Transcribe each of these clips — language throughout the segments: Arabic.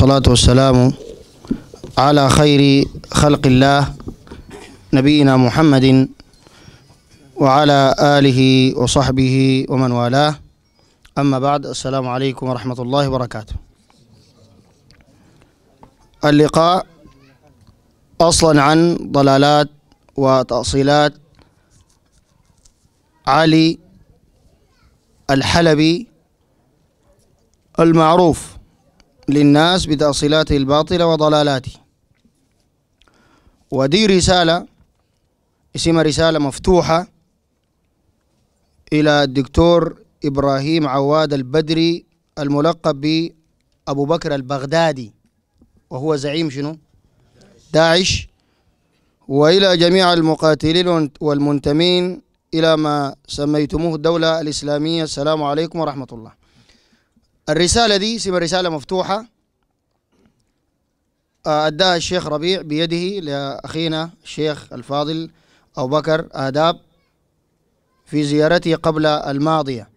والصلاة والسلام على خير خلق الله نبينا محمد وعلى آله وصحبه ومن والاه أما بعد السلام عليكم ورحمة الله وبركاته اللقاء أصلا عن ضلالات وتأصيلات علي الحلبي المعروف للناس بتأصيلاته الباطلة وضلالاته ودي رسالة اسمها رسالة مفتوحة إلى الدكتور إبراهيم عواد البدري الملقب بأبو بكر البغدادي وهو زعيم شنو؟ داعش وإلى جميع المقاتلين والمنتمين إلى ما سميتموه الدولة الإسلامية السلام عليكم ورحمة الله الرسالة دي اسمها رسالة مفتوحة آه، أداها الشيخ ربيع بيده لأخينا الشيخ الفاضل أبو بكر آداب في زيارته قبل الماضية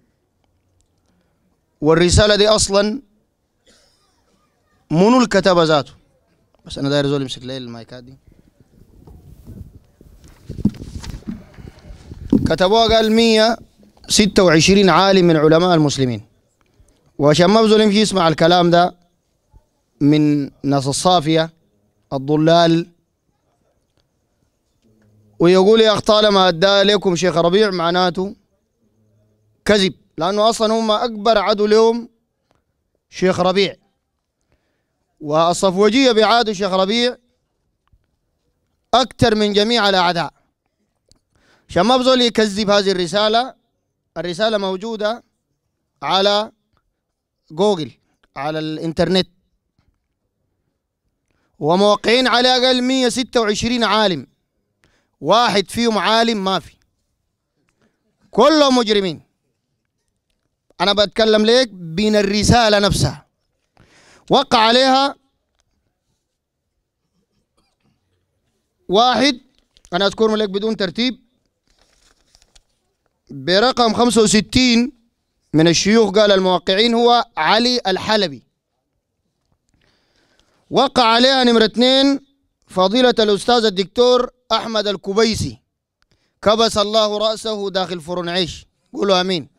والرسالة دي أصلا منو الكتابة ذاته بس أنا داير زول يمسك لي المايكات دي كتبوها قال 126 عالم من علماء المسلمين وعشان ما بزول يمشي يسمع الكلام ده من ناس الصافية الضلال ويقول يا أخ طالما أدى لكم شيخ ربيع معناته كذب لأنه أصلا هم أكبر عدو لهم شيخ ربيع والصفوجية بعادوا شيخ ربيع أكثر من جميع الأعداء عشان ما بزول يكذب هذه الرسالة الرسالة موجودة على جوجل على الانترنت وموقعين على أقل 126 عالم واحد فيهم عالم ما في كلهم مجرمين انا بتكلم ليك بين الرساله نفسها وقع عليها واحد انا اذكرهم لك بدون ترتيب برقم 65 من الشيوخ قال الموقعين هو علي الحلبي وقع عليها نمرة اثنين فضيلة الأستاذ الدكتور أحمد الكبيسي كبس الله رأسه داخل فرن عيش قولوا أمين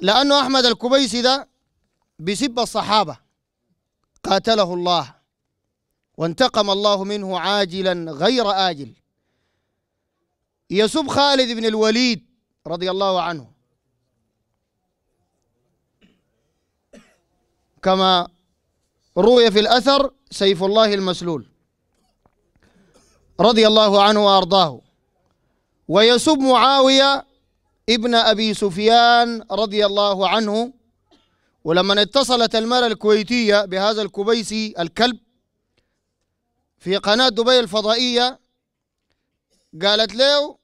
لأنه أحمد الكبيسي ده بسب الصحابة قاتله الله وانتقم الله منه عاجلا غير آجل يسب خالد بن الوليد رضي الله عنه كما روي في الأثر سيف الله المسلول رضي الله عنه وأرضاه ويسب معاوية ابن أبي سفيان رضي الله عنه ولما اتصلت المرأة الكويتية بهذا الكبيسي الكلب في قناة دبي الفضائية قالت له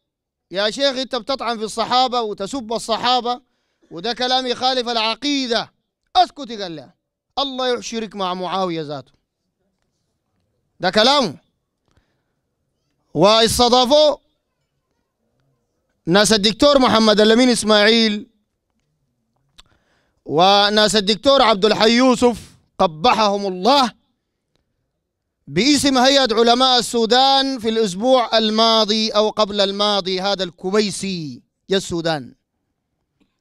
يا شيخ انت بتطعن في الصحابة وتسب الصحابة وده كلام يخالف العقيدة اسكتي قال لها الله يحشرك مع معاوية ذاته ده كلامه واستضافوا ناس الدكتور محمد الأمين إسماعيل وناس الدكتور عبد الحي يوسف قبحهم الله باسم هيئة علماء السودان في الأسبوع الماضي أو قبل الماضي هذا الكويسي يا السودان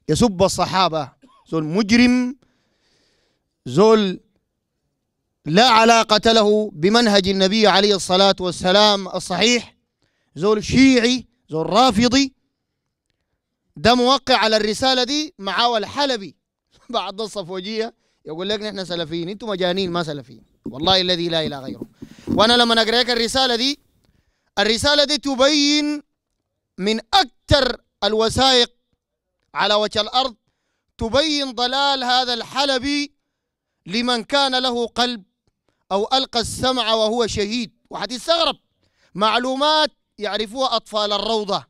يسب الصحابة زول مجرم زول لا علاقة له بمنهج النبي عليه الصلاة والسلام الصحيح زول شيعي زول رافضي ده موقع على الرسالة دي معاه الحلبي بعض الصفوجية يقول لك نحن سلفيين انتم مجانين ما سلفيين والله الذي لا إله غيره وأنا لما أقرأ لك الرسالة دي الرسالة دي تبين من أكثر الوثائق على وجه الأرض تبين ضلال هذا الحلبي لمن كان له قلب أو ألقى السمع وهو شهيد وحتستغرب معلومات يعرفوها أطفال الروضة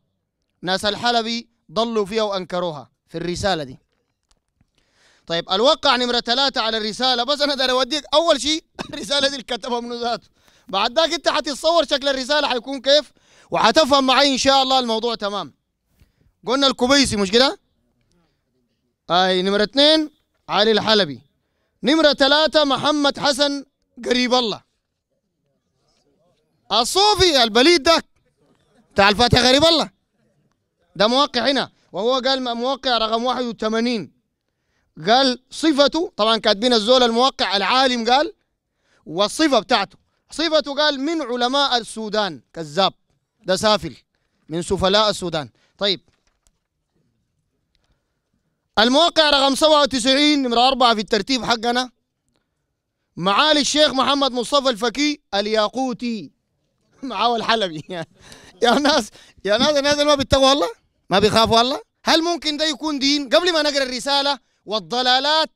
ناس الحلبي ضلوا فيها وأنكروها في الرسالة دي طيب الوقع نمرة ثلاثة على الرسالة بس أنا داري أوديك أول شيء الرسالة دي الكتبها من ذاته بعد ذاك أنت حتتصور شكل الرسالة حيكون كيف وحتفهم معي إن شاء الله الموضوع تمام قلنا الكبيسي مش كده؟ أي نمرة اثنين علي الحلبي نمرة ثلاثة محمد حسن قريب الله الصوفي البليد ده بتاع الفاتحة غريب الله ده موقع هنا وهو قال موقع رقم 81 قال صفته طبعا كاتبين الزول الموقع العالم قال والصفه بتاعته صفته قال من علماء السودان كذاب ده سافل من سفلاء السودان طيب المواقع رقم 97 نمرة أربعة في الترتيب حقنا معالي الشيخ محمد مصطفى الفكي الياقوتي معاه الحلبي يا ناس يا ناس الناس ما بيتقوا الله ما بيخافوا الله هل ممكن ده يكون دين قبل ما نقرأ الرسالة والضلالات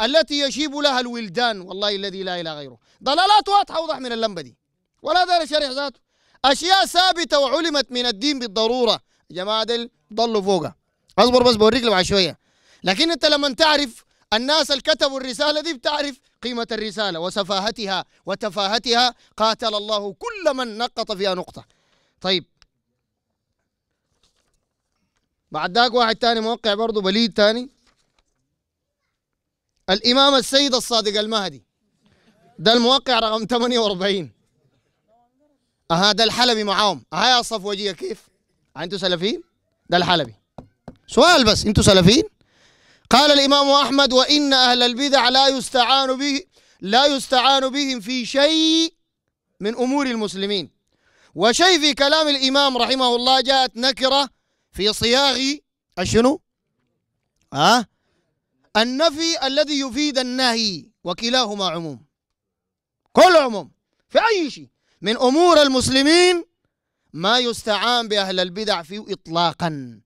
التي يشيب لها الولدان والله الذي لا إله غيره ضلالات واضحة أوضح من اللمبة دي ولا ده شرح ذاته أشياء ثابتة وعلمت من الدين بالضرورة جماعة دل ضلوا فوقها أصبر بس بوريك بعد شوية لكن انت لما تعرف الناس اللي كتبوا الرساله دي بتعرف قيمه الرساله وسفاهتها وتفاهتها قاتل الله كل من نقط فيها نقطه طيب بعد ذاك واحد تاني موقع برضه بليد تاني الامام السيد الصادق المهدي ده الموقع رقم 48 اها ده الحلبي معاهم هاي الصفوجيه كيف؟ انتوا سلفيين؟ ده الحلبي سؤال بس انتوا سلفيين؟ قال الإمام أحمد وإن أهل البدع لا يستعان به لا يستعان بهم في شيء من أمور المسلمين وشيء في كلام الإمام رحمه الله جاءت نكرة في صياغ الشنو ها أه؟ النفي الذي يفيد النهي وكلاهما عموم كل عموم في أي شيء من أمور المسلمين ما يستعان بأهل البدع فيه إطلاقا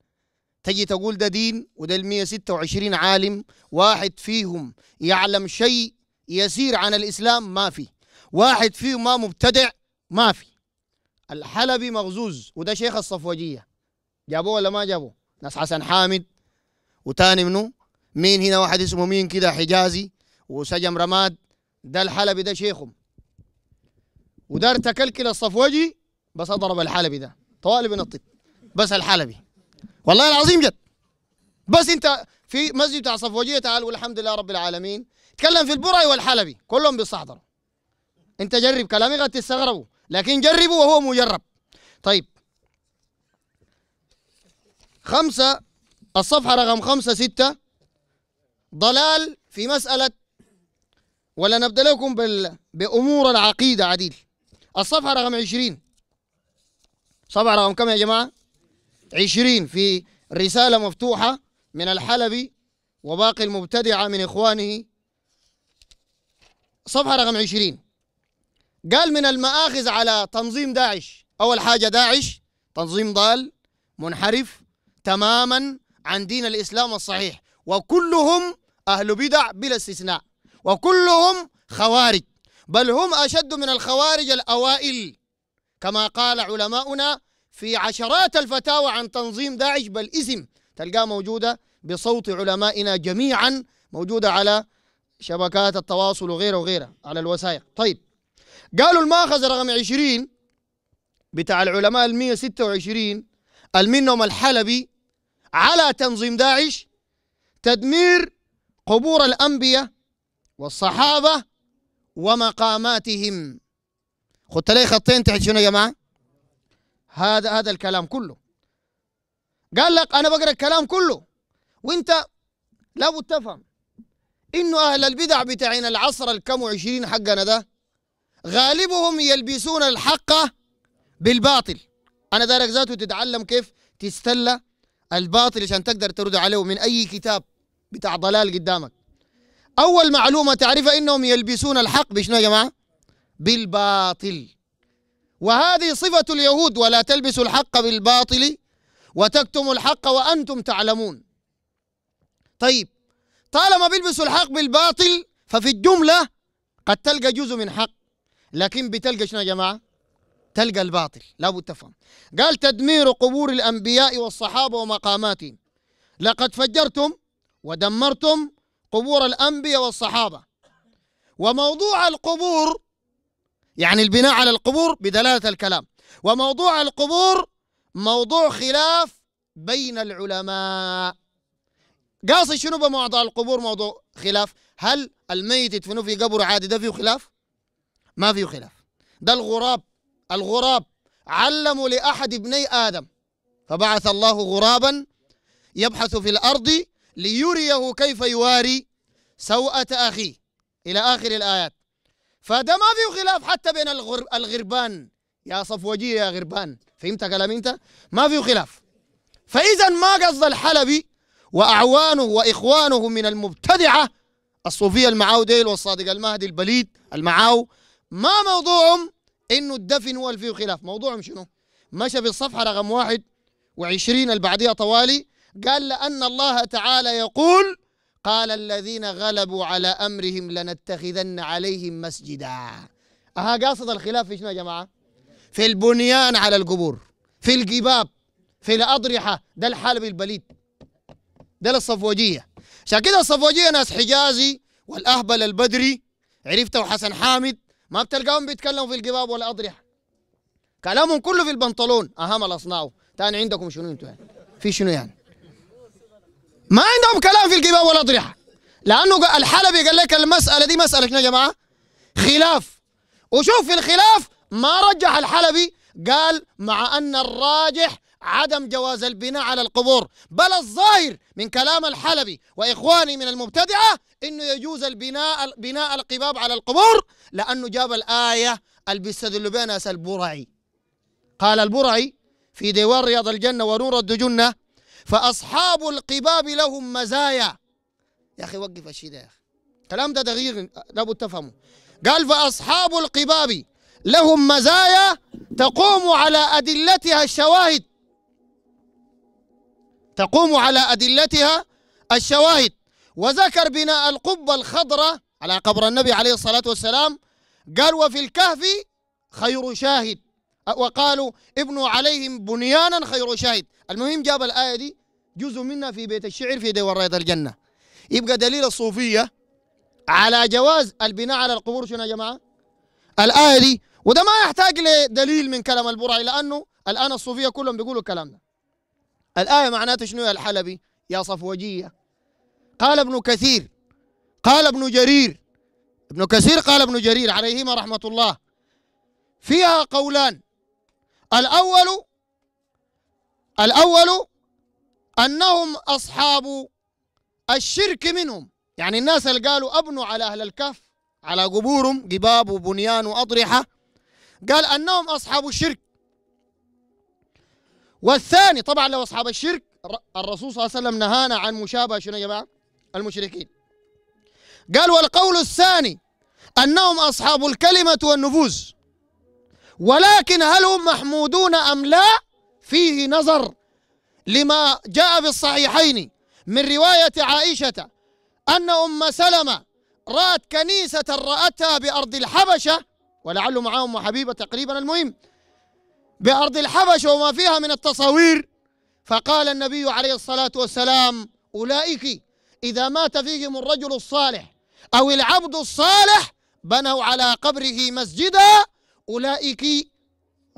تجي تقول ده دين وده ال 126 عالم واحد فيهم يعلم شيء يسير عن الإسلام ما في واحد فيهم ما مبتدع ما في الحلبي مغزوز وده شيخ الصفوجية جابوه ولا ما جابوه ناس حسن حامد وتاني منه مين هنا واحد اسمه مين كده حجازي وسجم رماد ده الحلبي ده شيخهم ودار تكلكل الصفوجي بس اضرب الحلبي ده طوالي بنطط بس الحلبي والله العظيم جد بس انت في مسجد بتاع صفوجيه تعال والحمد لله رب العالمين تكلم في البرعي والحلبي كلهم بيستحضروا انت جرب كلامي قد تستغربوا لكن جربوا وهو مجرب طيب خمسة الصفحة رقم خمسة ستة ضلال في مسألة ولا نبدأ لكم بال... بأمور العقيدة عديل الصفحة رقم عشرين صفحة رقم كم يا جماعة 20 في رسالة مفتوحة من الحلبي وباقي المبتدعة من إخوانه صفحة رقم 20 قال من المآخذ على تنظيم داعش أول حاجة داعش تنظيم ضال منحرف تماما عن دين الإسلام الصحيح وكلهم أهل بدع بلا استثناء وكلهم خوارج بل هم أشد من الخوارج الأوائل كما قال علماؤنا في عشرات الفتاوى عن تنظيم داعش بل اسم تلقاه موجودة بصوت علمائنا جميعا موجودة على شبكات التواصل وغيره وغيره على الوثائق طيب قالوا الماخذ رقم 20 بتاع العلماء ال 126 المنهم الحلبي على تنظيم داعش تدمير قبور الأنبياء والصحابة ومقاماتهم خدت لي خطين تحت شنو يا جماعة هذا هذا الكلام كله قال لك انا بقرا الكلام كله وانت لابد تفهم انه اهل البدع بتاعين العصر الكم وعشرين حقنا ده غالبهم يلبسون الحق بالباطل انا دارك ذاته تتعلم كيف تستلى الباطل عشان تقدر ترد عليه من اي كتاب بتاع ضلال قدامك اول معلومه تعرفها انهم يلبسون الحق بشنو يا جماعه بالباطل وهذه صفة اليهود ولا تلبسوا الحق بالباطل وتكتموا الحق وأنتم تعلمون طيب طالما بيلبسوا الحق بالباطل ففي الجملة قد تلقى جزء من حق لكن بتلقى شنو يا جماعة تلقى الباطل لابد تفهم قال تدمير قبور الأنبياء والصحابة ومقاماتهم لقد فجرتم ودمرتم قبور الأنبياء والصحابة وموضوع القبور يعني البناء على القبور بدلالة الكلام وموضوع القبور موضوع خلاف بين العلماء قاصد شنو بموضوع القبور موضوع خلاف هل الميت يدفنوه في قبر عادي ده فيه خلاف ما فيه خلاف ده الغراب الغراب علموا لأحد ابني آدم فبعث الله غرابا يبحث في الأرض ليريه كيف يواري سوءة أخيه إلى آخر الآيات فده ما فيه خلاف حتى بين الغربان يا صفوجي يا غربان فهمت كلامي انت ما فيه خلاف فاذا ما قصد الحلبي واعوانه واخوانه من المبتدعه الصوفيه المعاوديل والصادق المهدي البليد المعاو ما موضوعهم انه الدفن هو فيه خلاف موضوعهم شنو مشى في الصفحه رقم واحد وعشرين اللي بعديها طوالي قال لأن الله تعالى يقول قال الذين غلبوا على أمرهم لنتخذن عليهم مسجدا أها قاصد الخلاف في شنو يا جماعة في البنيان على القبور في الجباب في الأضرحة ده الحلب البليد ده الصفوجية عشان كده الصفوجية ناس حجازي والأهبل البدري عرفته وحسن حامد ما بتلقاهم بيتكلموا في الجباب والأضرحة كلامهم كله في البنطلون أهم الأصناع تاني عندكم شنو انتوا يعني في شنو يعني ما عندهم كلام في الجبال والاضرحه لانه الحلبي قال لك المساله دي مساله يا جماعه خلاف وشوف في الخلاف ما رجح الحلبي قال مع ان الراجح عدم جواز البناء على القبور بل الظاهر من كلام الحلبي واخواني من المبتدعه انه يجوز البناء بناء القباب على القبور لانه جاب الايه اللي بها ناس البرعي قال البرعي في ديوان رياض الجنه ونور الدجنه فأصحاب القباب لهم مزايا يا أخي وقف الشيء ده يا أخي الكلام ده دقيق لابد تفهمه قال فأصحاب القباب لهم مزايا تقوم على أدلتها الشواهد تقوم على أدلتها الشواهد وذكر بناء القبة الخضراء على قبر النبي عليه الصلاة والسلام قال وفي الكهف خير شاهد وقالوا ابنوا عليهم بنيانا خير شاهد المهم جاب الآية دي جزء منها في بيت الشعر في دور رياض الجنة يبقى دليل الصوفية على جواز البناء على القبور شنو يا جماعة الآية دي وده ما يحتاج لدليل من كلام البرعي لأنه الآن الصوفية كلهم بيقولوا الكلام ده الآية معناته شنو يا الحلبي يا صفوجية قال ابن كثير قال ابن جرير ابن كثير قال ابن جرير عليهما رحمة الله فيها قولان الأول الأول أنهم أصحاب الشرك منهم يعني الناس اللي قالوا أبنوا على أهل الكهف على قبورهم قباب وبنيان وأضرحة قال أنهم أصحاب الشرك والثاني طبعا لو أصحاب الشرك الرسول صلى الله عليه وسلم نهانا عن مشابهة شنو يا جماعة المشركين قال والقول الثاني أنهم أصحاب الكلمة والنفوذ ولكن هل هم محمودون أم لا فيه نظر لما جاء في الصحيحين من رواية عائشة أن أم سلمة رأت كنيسة رأتها بأرض الحبشة ولعله مع أم حبيبة تقريبا المهم بأرض الحبشة وما فيها من التصاوير فقال النبي عليه الصلاة والسلام أولئك إذا مات فيهم الرجل الصالح أو العبد الصالح بنوا على قبره مسجدا أولئك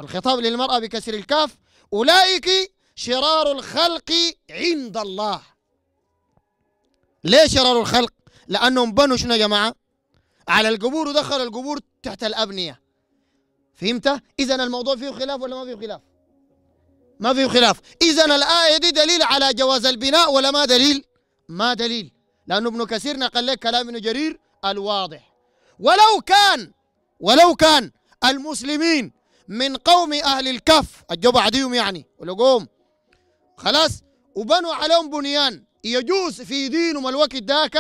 الخطاب للمرأة بكسر الكاف أولئك شرار الخلق عند الله ليه شرار الخلق؟ لأنهم بنوا شنو يا جماعة؟ على القبور ودخلوا القبور تحت الأبنية فهمت؟ إذا الموضوع فيه خلاف ولا ما فيه خلاف؟ ما فيه خلاف إذا الآية دي دليل على جواز البناء ولا ما دليل؟ ما دليل لأنه ابن كثير نقل لك كلام ابن جرير الواضح ولو كان ولو كان المسلمين من قوم أهل الكف أجوا بعديهم يعني ولقوم خلاص وبنوا عليهم بنيان يجوز في دينهم الوقت ذاك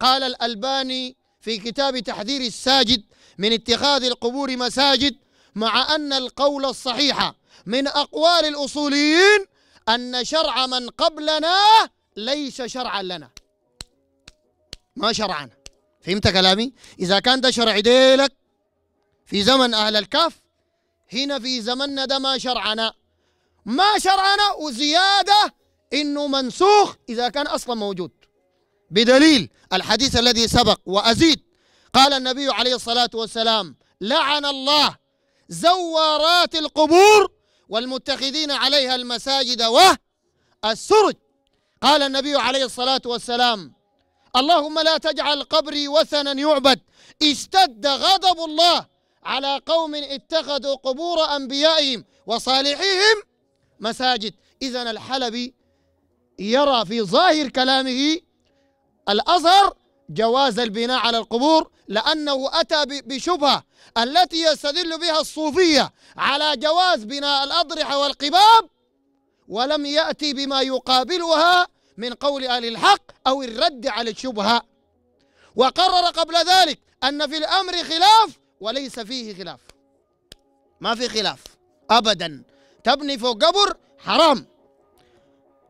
قال الألباني في كتاب تحذير الساجد من اتخاذ القبور مساجد مع أن القول الصحيح من أقوال الأصوليين أن شرع من قبلنا ليس شرعا لنا ما شرعنا فهمت كلامي؟ إذا كان ده شرع ديلك في زمن أهل الكهف هنا في زمننا ده ما شرعنا ما شرعنا وزيادة إنه منسوخ إذا كان أصلا موجود بدليل الحديث الذي سبق وأزيد قال النبي عليه الصلاة والسلام لعن الله زوارات القبور والمتخذين عليها المساجد والسرج قال النبي عليه الصلاة والسلام اللهم لا تجعل قبري وثنا يعبد اشتد غضب الله على قوم اتخذوا قبور انبيائهم وصالحيهم مساجد اذا الحلبي يرى في ظاهر كلامه الأزهر جواز البناء على القبور لأنه أتى بشبهة التي يستدل بها الصوفية على جواز بناء الأضرحة والقباب ولم يأتي بما يقابلها من قول أهل الحق أو الرد على الشبهة وقرر قبل ذلك أن في الأمر خلاف وليس فيه خلاف ما في خلاف أبدا تبني فوق قبر حرام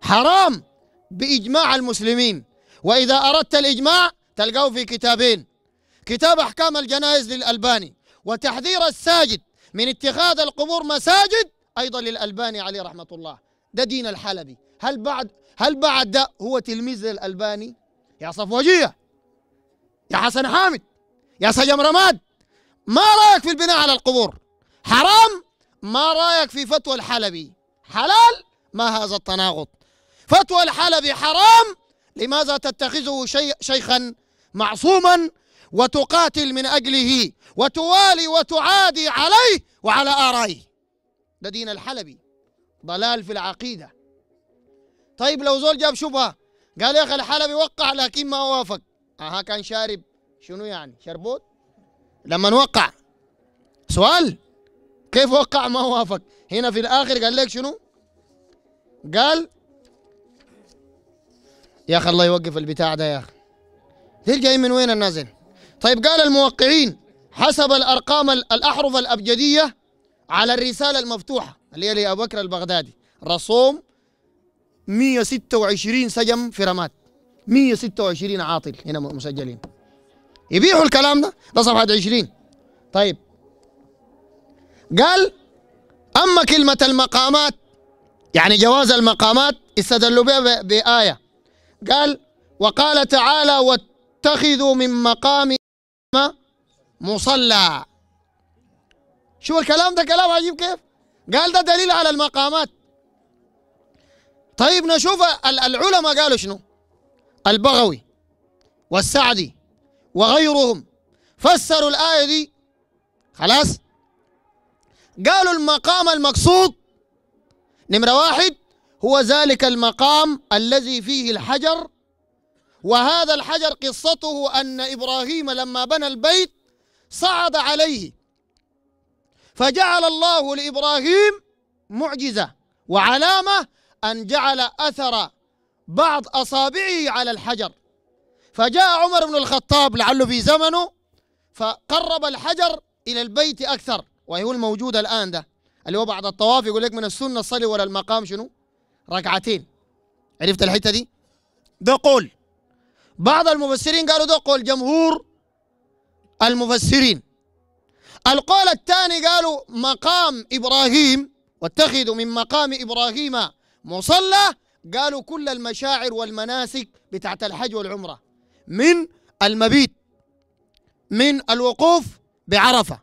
حرام بإجماع المسلمين وإذا أردت الإجماع تلقاه في كتابين كتاب أحكام الجنائز للألباني وتحذير الساجد من اتخاذ القبور مساجد أيضا للألباني عليه رحمة الله ده دين الحلبي هل بعد هل بعد ده هو تلميذ للألباني يا صفوجية يا حسن حامد يا سجم رماد ما رايك في البناء على القبور حرام ما رايك في فتوى الحلبي حلال ما هذا التناقض فتوى الحلبي حرام لماذا تتخذه شي شيخا معصوما وتقاتل من أجله وتوالي وتعادي عليه وعلى آرائه ده دين الحلبي ضلال في العقيدة طيب لو زول جاب شبهة قال يا أخي الحلبي وقع لكن ما وافق أها كان شارب شنو يعني شربوت لما نوقع سؤال كيف وقع ما وافق هنا في الاخر قال لك شنو قال يا اخي الله يوقف البتاع ده يا اخي ديل جاي من وين النازل طيب قال الموقعين حسب الارقام الاحرف الابجديه على الرساله المفتوحه اللي هي لابو بكر البغدادي رسوم 126 سجم في رماد 126 عاطل هنا مسجلين يبيعوا الكلام ده ده صفحة 20 طيب قال أما كلمة المقامات يعني جواز المقامات استدلوا بها بآية قال وقال تعالى واتخذوا من مقام مصلى شو الكلام ده كلام عجيب كيف قال ده دليل على المقامات طيب نشوف العلماء قالوا شنو البغوي والسعدي وغيرهم فسروا الآية دي خلاص قالوا المقام المقصود نمرة واحد هو ذلك المقام الذي فيه الحجر وهذا الحجر قصته أن إبراهيم لما بنى البيت صعد عليه فجعل الله لإبراهيم معجزة وعلامة أن جعل أثر بعض أصابعه على الحجر فجاء عمر بن الخطاب لعله في زمنه فقرب الحجر إلى البيت أكثر وهو الموجود الآن ده اللي هو بعد الطواف يقول لك من السنة الصلي ولا المقام شنو ركعتين عرفت الحتة دي ده قول بعض المفسرين قالوا ده قول جمهور المفسرين القول الثاني قالوا مقام إبراهيم واتخذوا من مقام إبراهيم مصلى قالوا كل المشاعر والمناسك بتاعت الحج والعمرة من المبيت من الوقوف بعرفة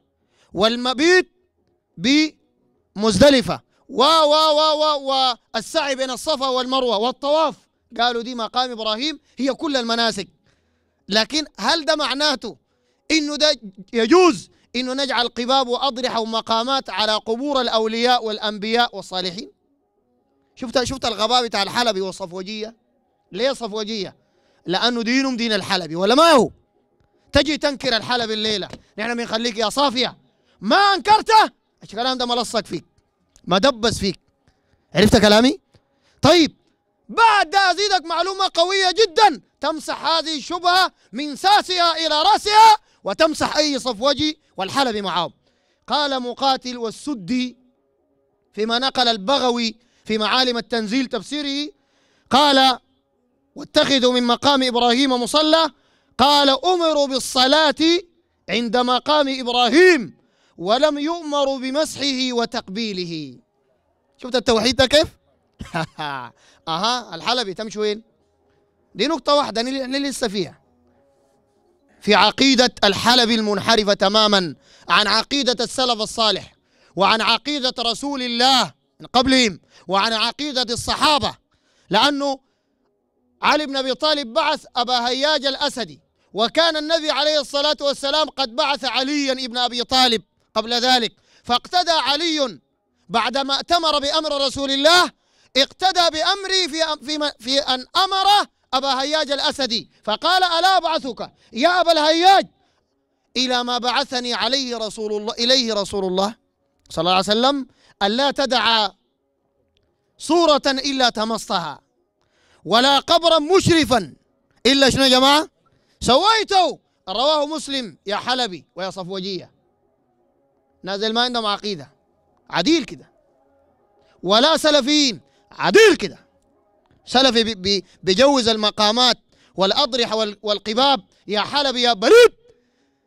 والمبيت بمزدلفة و و و و والسعي بين الصفا والمروة والطواف قالوا دي مقام إبراهيم هي كل المناسك لكن هل ده معناته إنه ده يجوز إنه نجعل قباب وأضرحة ومقامات على قبور الأولياء والأنبياء والصالحين شفت شفت الغباء بتاع الحلبي والصفوجية ليه صفوجية لانه دينهم دين الحلبي ولا ما هو تجي تنكر الحلبي الليله نحن بنخليك يا صافيه ما انكرته الكلام ده ملصق فيك ما دبس فيك عرفت كلامي طيب بعد ده ازيدك معلومه قويه جدا تمسح هذه الشبهه من ساسها الى راسها وتمسح اي صفوجي والحلبي معاهم. قال مقاتل والسدي فيما نقل البغوي في معالم التنزيل تفسيره قال واتخذوا من مقام إبراهيم مصلى قال أمروا بالصلاة عند مقام إبراهيم ولم يؤمروا بمسحه وتقبيله شفت التوحيد ده كيف؟ أها الحلبي تمشي وين؟ دي نقطة واحدة أنا لسه فيها في عقيدة الحلبي المنحرفة تماما عن عقيدة السلف الصالح وعن عقيدة رسول الله من قبلهم وعن عقيدة الصحابة لأنه علي بن ابي طالب بعث ابا هياج الاسدي وكان النبي عليه الصلاه والسلام قد بعث عليا ابن ابي طالب قبل ذلك فاقتدى علي بعدما ائتمر بامر رسول الله اقتدى بامري في في في ان أمر ابا هياج الاسدي فقال الا ابعثك يا ابا الهياج الى ما بعثني عليه رسول الله اليه رسول الله صلى الله عليه وسلم الا تدع صوره الا تمصها ولا قبرا مشرفا إلا شنو يا جماعة سويته رواه مسلم يا حلبي ويا صفوجية نازل ما عندهم عقيدة عديل كده ولا سلفيين عديل كده سلفي بيجوز المقامات والأضرحة والقباب يا حلبي يا بريد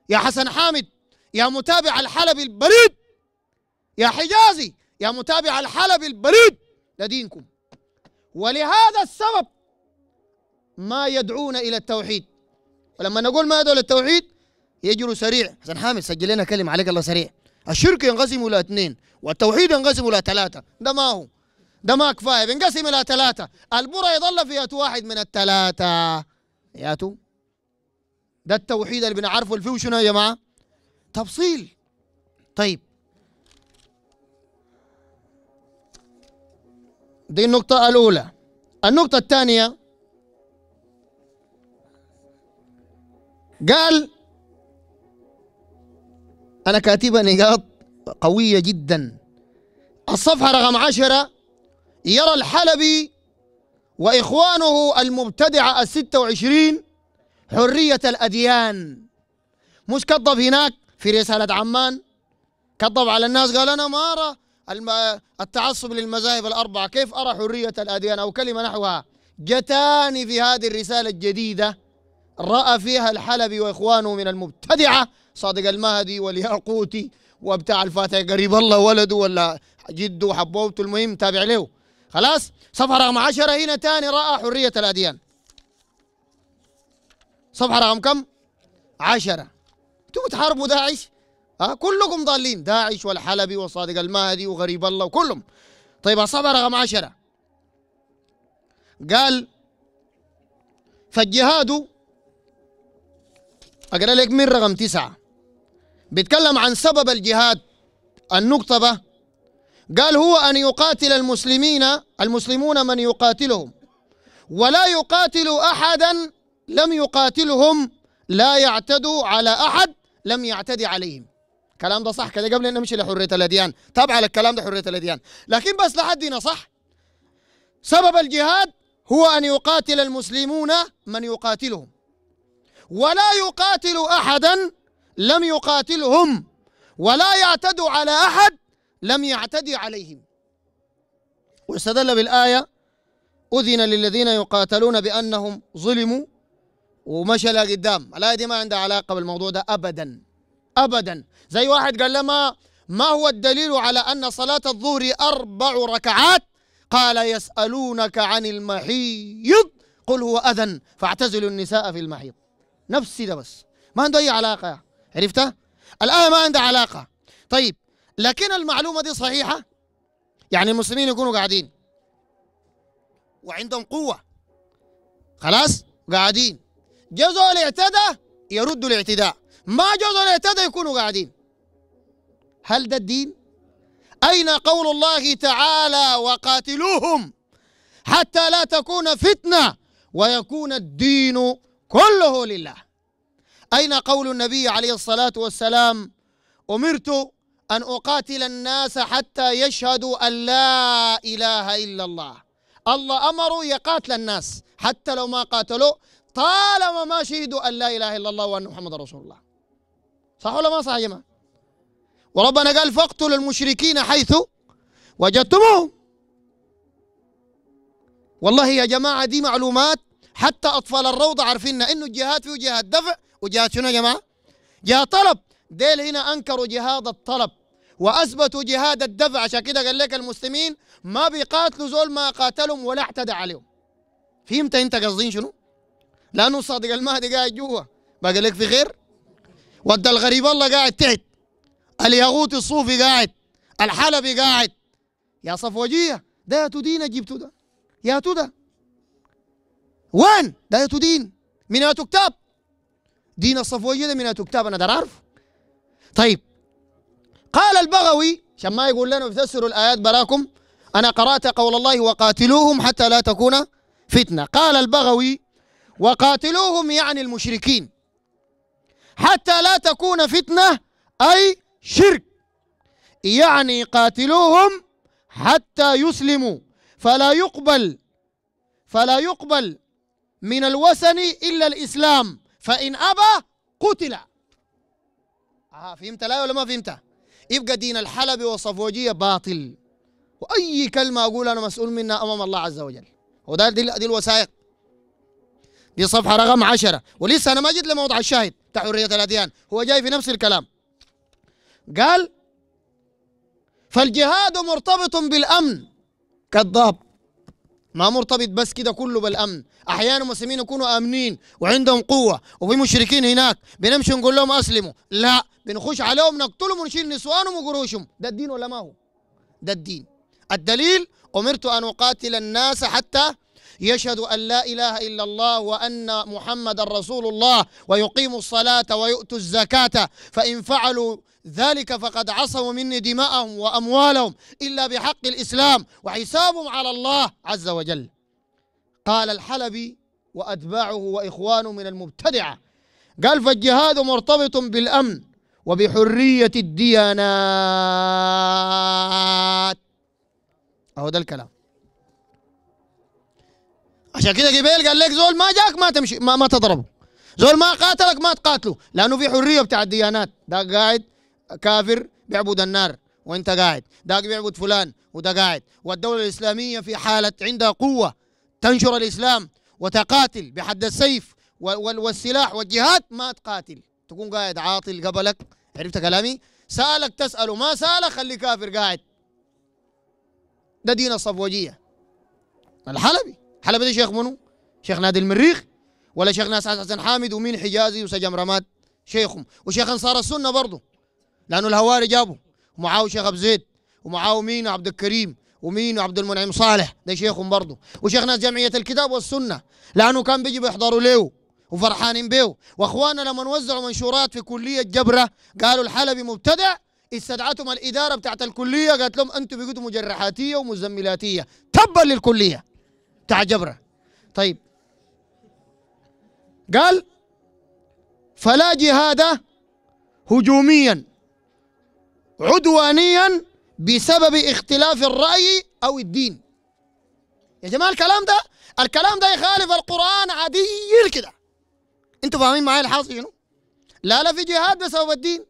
يا حسن حامد يا متابع الحلبي البريد يا حجازي يا متابع الحلبي البريد لدينكم ولهذا السبب ما يدعون الى التوحيد ولما نقول ما يدعو التوحيد يجروا سريع حسن حامد سجل لنا كلمه عليك الله سريع الشرك ينقسم الى اثنين والتوحيد ينقسم الى ثلاثه ده ما هو ده ما كفايه بينقسم الى ثلاثه البرة يظل فيها واحد من الثلاثه ياتو ده التوحيد اللي بنعرفه الفيو شنو يا جماعه تفصيل طيب دي النقطة الأولى النقطة الثانية قال أنا كاتبة نقاط قوية جدا الصفحة رقم عشرة يرى الحلبي وإخوانه المبتدعة الستة وعشرين حرية الأديان مش كذب هناك في رسالة عمان كذب على الناس قال أنا ما أرى التعصب للمذاهب الأربعة كيف أرى حرية الأديان أو كلمة نحوها جتاني في هذه الرسالة الجديدة رأى فيها الحلبي وإخوانه من المبتدعة صادق المهدي والياقوتي وبتاع الفاتح قريب الله ولده ولا جده حبوبته المهم تابع له خلاص صفحة رقم عشرة هنا تاني رأى حرية الأديان صفحة رقم كم؟ عشرة انتوا بتحاربوا داعش ها كلكم ضالين داعش والحلبي وصادق المهدي وغريب الله وكلهم طيب الصفحة رقم عشرة قال فالجهاد أقرأ لك من رقم تسعة بيتكلم عن سبب الجهاد النقطة بقى قال هو أن يقاتل المسلمين المسلمون من يقاتلهم ولا يقاتل أحدا لم يقاتلهم لا يعتدوا على أحد لم يعتدي عليهم الكلام ده صح كده قبل ان نمشي لحريه الاديان تابعه للكلام ده حريه الاديان لكن بس لحد هنا صح سبب الجهاد هو ان يقاتل المسلمون من يقاتلهم ولا يقاتل احدا لم يقاتلهم ولا يعتد على احد لم يعتدي عليهم واستدل بالايه اذن للذين يقاتلون بانهم ظلموا ومشى لقدام الايه دي ما عندها علاقه بالموضوع ده ابدا أبدا زي واحد قال لما ما هو الدليل على أن صلاة الظهر أربع ركعات قال يسألونك عن المحيض قل هو أذى فاعتزلوا النساء في المحيض نفس ده بس ما عنده أي علاقة عرفتها الآية ما عندها علاقة طيب لكن المعلومة دي صحيحة يعني المسلمين يكونوا قاعدين وعندهم قوة خلاص قاعدين جزء الاعتداء يرد الاعتداء ما جوز الاعتداء يكونوا قاعدين هل ده الدين أين قول الله تعالى وقاتلوهم حتى لا تكون فتنة ويكون الدين كله لله أين قول النبي عليه الصلاة والسلام أمرت أن أقاتل الناس حتى يشهدوا أن لا إله إلا الله الله أمره يقاتل الناس حتى لو ما قاتلوا طالما ما شهدوا أن لا إله إلا الله وأن محمد رسول الله صح ولا ما صح يا جماعه وربنا قال فاقتلوا المشركين حيث وجدتموهم والله يا جماعه دي معلومات حتى اطفال الروضه عارفين انه الجهاد فيه جهاد دفع وجهاد شنو يا جماعه؟ جهاد طلب ديل هنا انكروا جهاد الطلب واثبتوا جهاد الدفع عشان كده قال لك المسلمين ما بيقاتلوا زول ما قاتلهم ولا اعتدى عليهم فهمت انت قصدين شنو؟ لانه صادق المهدي قاعد جوا بقى لك في خير ود الغريب الله قاعد تحت الياغوت الصوفي قاعد الحلبي قاعد يا صفوجيه ده يا تدين جبتو ده يا تدى وين ده يا تدين من يا تكتاب دين الصفوجيه ده من يا تكتاب انا ده عارف طيب قال البغوي عشان ما يقول لنا يفسروا الايات براكم انا قرات قول الله وقاتلوهم حتى لا تكون فتنه قال البغوي وقاتلوهم يعني المشركين حتى لا تكون فتنة أي شرك يعني قاتلوهم حتى يسلموا فلا يقبل فلا يقبل من الوثن إلا الإسلام فإن أبى قتل آه فهمت لا ولا ما فهمت يبقى دين الحلبي والصفوجية باطل وأي كلمة أقول أنا مسؤول منها أمام الله عز وجل وده دي, دي الوثائق دي صفحة رقم عشرة ولسه أنا ما جيت لموضع الشاهد بتاع حرية الأديان هو جاي في نفس الكلام قال فالجهاد مرتبط بالأمن كذاب ما مرتبط بس كده كله بالأمن أحيانا المسلمين يكونوا آمنين وعندهم قوة وفي مشركين هناك بنمشي نقول لهم أسلموا لا بنخش عليهم نقتلهم ونشيل نسوانهم وقروشهم ده الدين ولا ما هو ده الدين الدليل أمرت أن أقاتل الناس حتى يشهد أن لا إله إلا الله وأن محمد رسول الله ويقيم الصلاة ويؤتوا الزكاة فإن فعلوا ذلك فقد عصوا مني دماءهم وأموالهم إلا بحق الإسلام وحسابهم على الله عز وجل قال الحلبي وأتباعه وإخوانه من المبتدعة قال فالجهاد مرتبط بالأمن وبحرية الديانات أهو ده الكلام عشان كده جبال قال لك زول ما جاك ما تمشي ما, ما تضربه زول ما قاتلك ما تقاتله لانه في حريه بتاع الديانات ده قاعد كافر بيعبد النار وانت قاعد ده بيعبد فلان وده قاعد والدوله الاسلاميه في حاله عندها قوه تنشر الاسلام وتقاتل بحد السيف والسلاح والجهاد ما تقاتل تكون قاعد عاطل قبلك عرفت كلامي سالك تساله ما سالك خلي كافر قاعد ده دين الصفوجيه الحلبي حلب دي شيخ منو شيخ نادي المريخ ولا شيخ ناس حسن حامد ومين حجازي وسجم رماد شيخهم وشيخ انصار السنه برضه لانه الهواري جابوا ومعاه شيخ ابو زيد ومعاه مين عبد الكريم ومين عبد المنعم صالح ده شيخهم برضه وشيخ ناس جمعيه الكتاب والسنه لانه كان بيجي بيحضروا له وفرحانين بيه واخواننا لما وزعوا منشورات في كليه جبره قالوا الحلبي مبتدع استدعتهم الاداره بتاعت الكليه قالت لهم انتم بقيتوا مجرحاتيه ومزملاتيه تبا للكليه بتاع جبره طيب قال فلا جهاد هجوميا عدوانيا بسبب اختلاف الرأي أو الدين يا جماعة الكلام ده الكلام ده يخالف القرآن عادي كده انتوا فاهمين معايا الحاصل شنو؟ لا لا في جهاد بسبب الدين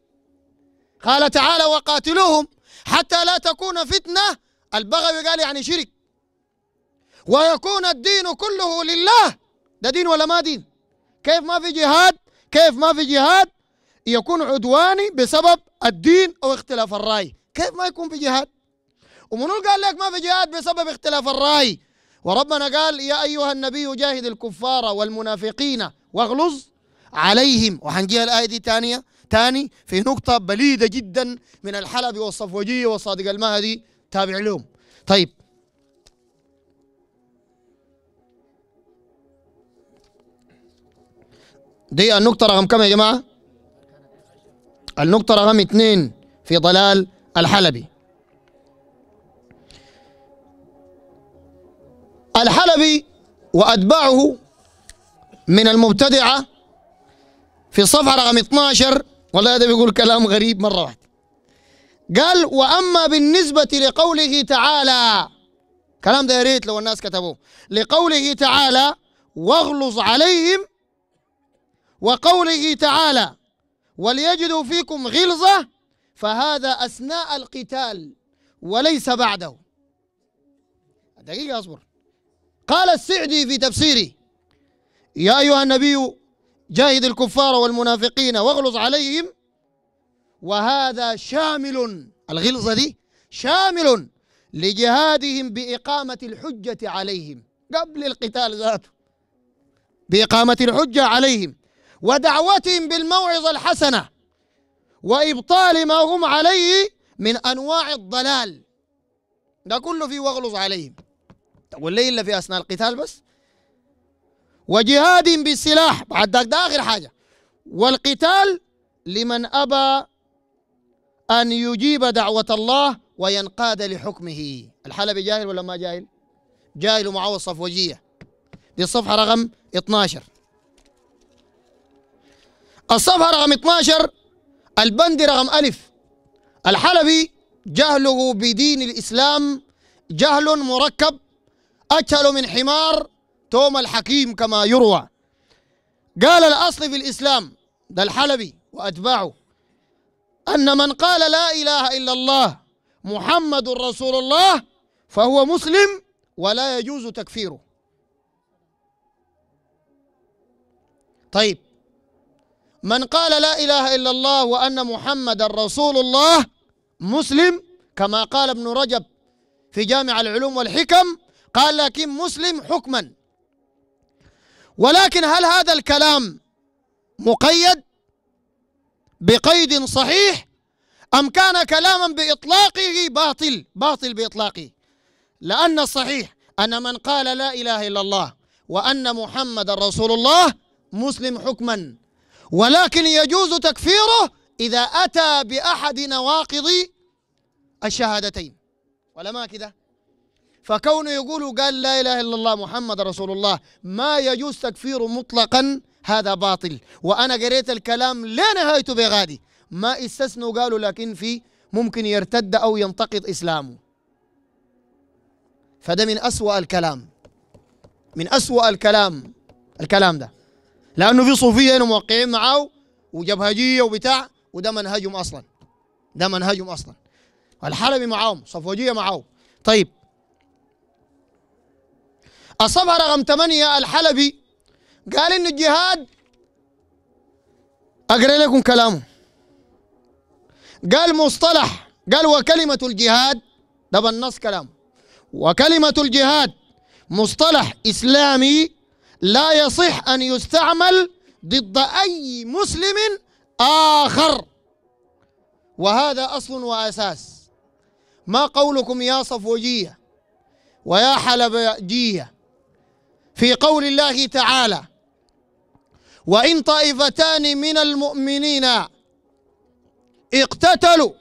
قال تعالى وقاتلوهم حتى لا تكون فتنة البغوي قال يعني شرك ويكون الدين كله لله ده دين ولا ما دين كيف ما في جهاد كيف ما في جهاد يكون عدواني بسبب الدين أو اختلاف الرأي كيف ما يكون في جهاد ومنو قال لك ما في جهاد بسبب اختلاف الرأي وربنا قال يا أيها النبي جاهد الكفار والمنافقين واغلظ عليهم وحنجيها الآية دي ثانيه ثاني في نقطة بليدة جدا من الحلبي والصفوجية والصادق المهدي تابع لهم طيب دي النقطة رقم كم يا جماعة النقطة رقم اثنين في ضلال الحلبي الحلبي وأتباعه من المبتدعة في الصفحة رقم 12 والله هذا بيقول كلام غريب مرة واحدة قال وأما بالنسبة لقوله تعالى كلام ده يا ريت لو الناس كتبوه لقوله تعالى واغلظ عليهم وقوله تعالى وليجدوا فيكم غلظة فهذا أثناء القتال وليس بعده دقيقة أصبر قال السعدي في تفسيره يا أيها النبي جاهد الكفار والمنافقين واغلظ عليهم وهذا شامل الغلظة دي شامل لجهادهم بإقامة الحجة عليهم قبل القتال ذاته بإقامة الحجة عليهم ودعوتهم بالموعظة الحسنة وإبطال ما هم عليه من أنواع الضلال ده كله في واغلظ عليهم تقول لي إلا في أثناء القتال بس وجهاد بالسلاح بعد ده, ده آخر حاجة والقتال لمن أبى أن يجيب دعوة الله وينقاد لحكمه الحلبي جاهل ولا ما جاهل؟ جاهل ومعه الصفوجية دي الصفحة رقم 12 الصفحة رقم 12 البند رقم ألف الحلبي جهله بدين الإسلام جهل مركب أجهل من حمار توم الحكيم كما يروى قال الأصل في الإسلام ده الحلبي وأتباعه أن من قال لا إله إلا الله محمد رسول الله فهو مسلم ولا يجوز تكفيره طيب من قال لا إله إلا الله وأن محمد رسول الله مسلم كما قال ابن رجب في جامع العلوم والحكم قال لكن مسلم حكما ولكن هل هذا الكلام مقيد بقيد صحيح أم كان كلاما بإطلاقه باطل باطل بإطلاقه لأن الصحيح أن من قال لا إله إلا الله وأن محمد رسول الله مسلم حكما ولكن يجوز تكفيره إذا أتى بأحد نواقض الشهادتين ولا ما كده فكونه يقول قال لا إله إلا الله محمد رسول الله ما يجوز تكفيره مطلقا هذا باطل وأنا قريت الكلام لنهايته بغادي ما استثنوا قالوا لكن في ممكن يرتد أو ينتقض إسلامه فده من أسوأ الكلام من أسوأ الكلام الكلام ده لانه في صوفيه هنا موقعين معاه وجبهجيه وبتاع وده منهجهم اصلا ده منهجهم اصلا الحلبي معاهم صفوجيه معاهم طيب الصفحه رقم 8 الحلبي قال ان الجهاد اقرا لكم كلامه قال مصطلح قال وكلمه الجهاد ده بالنص كلامه وكلمه الجهاد مصطلح اسلامي لا يصح أن يستعمل ضد أي مسلم آخر وهذا أصل وأساس ما قولكم يا صفوجية ويا حلبجية في قول الله تعالى وإن طائفتان من المؤمنين اقتتلوا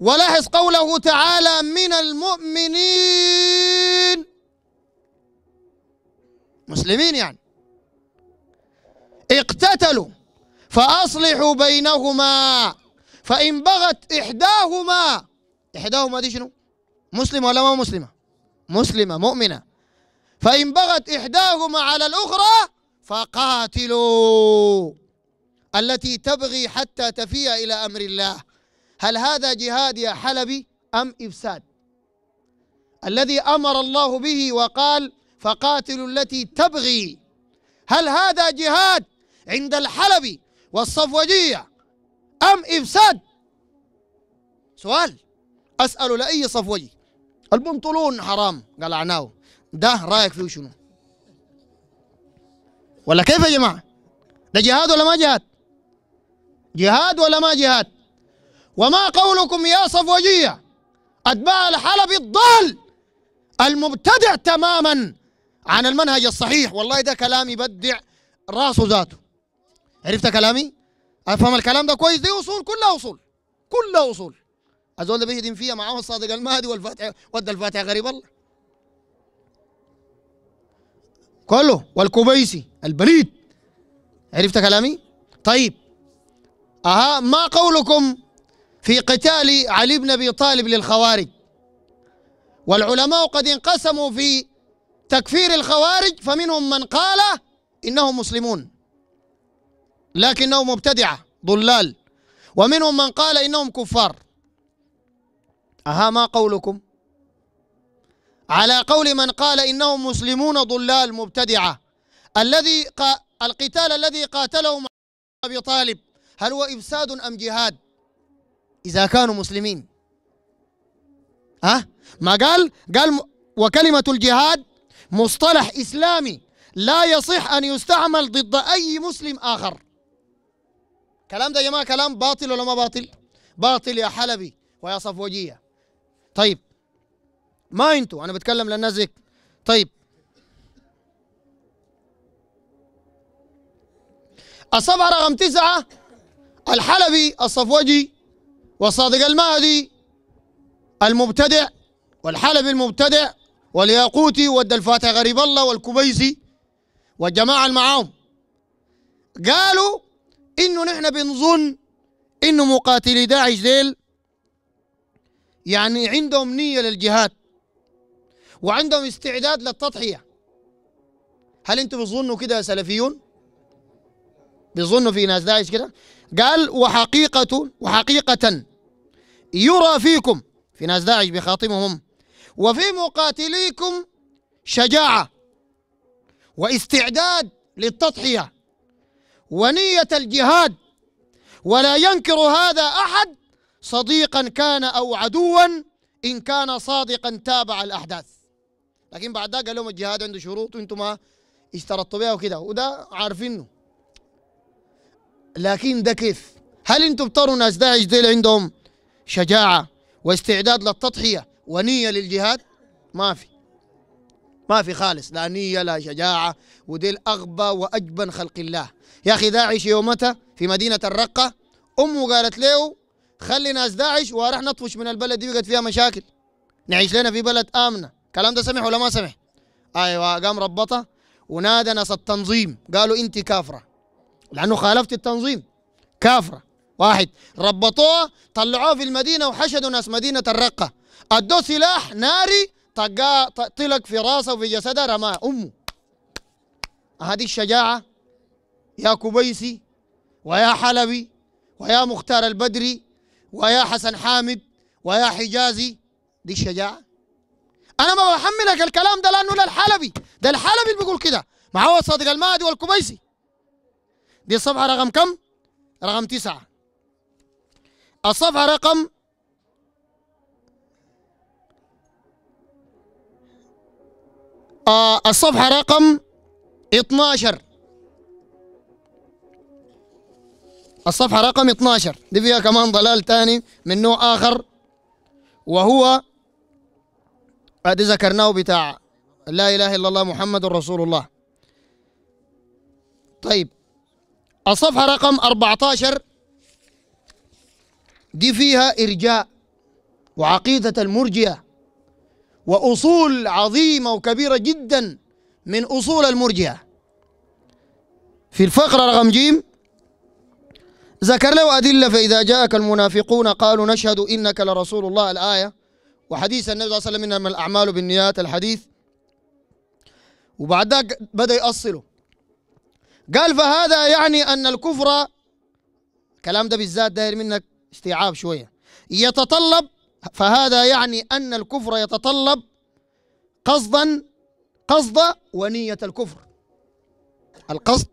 ولاحظ قوله تعالى من المؤمنين مسلمين يعني اقتتلوا فأصلحوا بينهما فإن بغت إحداهما إحداهما دي شنو مسلمة ولا ما مسلمة مسلمة مؤمنة فإن بغت إحداهما على الأخرى فقاتلوا التي تبغي حتى تفيء إلى أمر الله هل هذا جهاد يا حلبي أم إفساد الذي أمر الله به وقال فقاتلوا التي تبغي هل هذا جهاد عند الحلبي والصفوجية أم إفساد سؤال أسأل لأي صفوجي البنطلون حرام قلعناه ده رأيك فيه شنو ولا كيف يا جماعة ده جهاد ولا ما جهاد جهاد ولا ما جهاد وما قولكم يا صفوجية أتباع الحلبي الضال المبتدع تماما عن المنهج الصحيح والله ده كلام يبدع راسه ذاته عرفت كلامي؟ افهم الكلام ده كويس دي اصول كلها اصول كلها اصول الزول ده بيهدم فيها معاه الصادق المهدي والفاتح ودى الفاتح غريب الله كله والكوبيسي البليد عرفت كلامي؟ طيب اها ما قولكم في قتال علي بن ابي طالب للخوارج والعلماء قد انقسموا في تكفير الخوارج فمنهم من قال انهم مسلمون لكنهم مبتدعه ضلال ومنهم من قال انهم كفار اها ما قولكم على قول من قال انهم مسلمون ضلال مبتدعه الذي قا القتال الذي قاتلهم ابي طالب هل هو افساد ام جهاد اذا كانوا مسلمين ها ما قال قال وكلمه الجهاد مصطلح إسلامي لا يصح أن يستعمل ضد أي مسلم آخر كلام ده يا جماعة كلام باطل ولا ما باطل باطل يا حلبي ويا صفوجية طيب ما انتوا أنا بتكلم للناس طيب الصفعة رقم تسعة الحلبي الصفوجي والصادق المهدي المبتدع والحلبي المبتدع والياقوتي والدلفاتة غريب الله والكبيسي والجماعة المعاهم قالوا انه نحن بنظن انه مقاتلي داعش ديل يعني عندهم نية للجهاد وعندهم استعداد للتضحية هل انتم بتظنوا كده يا سلفيون بيظنوا في ناس داعش كده قال وحقيقة وحقيقة يرى فيكم في ناس داعش بخاطمهم وفي مقاتليكم شجاعة واستعداد للتضحية ونية الجهاد ولا ينكر هذا أحد صديقا كان أو عدوا إن كان صادقا تابع الأحداث لكن بعد ذلك قال لهم الجهاد عنده شروط وانتم ما اشترطتوا بها وكده وده عارفينه لكن ده كيف هل انتم بتروا ناس داعش ديل عندهم شجاعة واستعداد للتضحية ونيه للجهاد ما في ما في خالص لا نيه لا شجاعه وديل اغبى واجبن خلق الله يا اخي داعش يومتها في مدينه الرقه امه قالت له خلي ناس داعش وراح نطفش من البلد دي بقت فيها مشاكل نعيش لنا في بلد امنه كلام ده سمح ولا ما سمح ايوه قام ربطها ونادى ناس التنظيم قالوا انت كافره لانه خالفت التنظيم كافره واحد ربطوها طلعوها في المدينه وحشدوا ناس مدينه الرقه ادوه سلاح ناري طقا طلق في راسه وفي جسده رماه امه آه، هذه الشجاعه يا كبيسي ويا حلبي ويا مختار البدري ويا حسن حامد ويا حجازي دي الشجاعه انا ما بحملك الكلام ده لانه ده الحلبي ده الحلبي اللي بيقول كده مع هو صادق المهدي والكبيسي دي الصفحه رقم كم؟ رقم تسعه الصفحه رقم آه الصفحة رقم 12 الصفحة رقم 12 دي فيها كمان ضلال تاني من نوع آخر وهو ادي ذكرناه بتاع لا إله إلا الله محمد رسول الله طيب الصفحة رقم 14 دي فيها إرجاء وعقيدة المرجئة وأصول عظيمة وكبيرة جدا من أصول المرجئة في الفقرة رقم جيم ذكر له أدلة فإذا جاءك المنافقون قالوا نشهد إنك لرسول الله الآية وحديث النبي صلى الله عليه وسلم إنما الأعمال بالنيات الحديث وبعد ذاك بدأ يأصله قال فهذا يعني أن الكفر كلام ده بالذات داير منك استيعاب شوية يتطلب فهذا يعني أن الكفر يتطلب قصدا قصد ونية الكفر القصد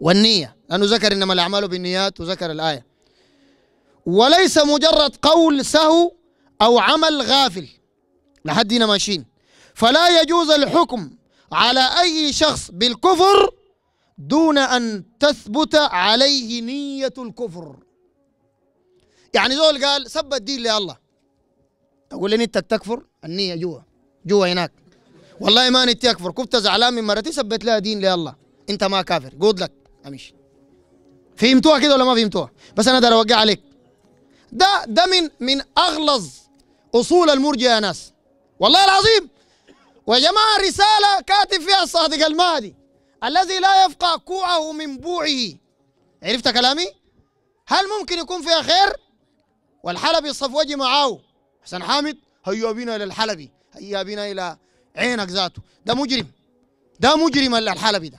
والنية لأنه ذكر إنما الأعمال بالنيات وذكر الآية وليس مجرد قول سهو أو عمل غافل لحد هنا ماشيين فلا يجوز الحكم على أي شخص بالكفر دون أن تثبت عليه نية الكفر يعني زول قال سب الدين لله اقول لي انت تكفر النيه جوا جوا هناك والله ما انت اكفر كنت زعلان من مرتي سبت لها دين لي الله انت ما كافر جود لك امشي فهمتوها كده ولا ما فهمتوها بس انا ده اوقع عليك ده ده من من اغلظ اصول المرجئه يا ناس والله العظيم ويا جماعه رساله كاتب فيها الصادق المهدي الذي لا يفقه كوعه من بوعه عرفت كلامي؟ هل ممكن يكون فيها خير؟ والحلبي الصفوجي معاه حسن حامد هيا بنا الى الحلبي هيا بنا الى عينك ذاته ده مجرم ده مجرم الحلبي ده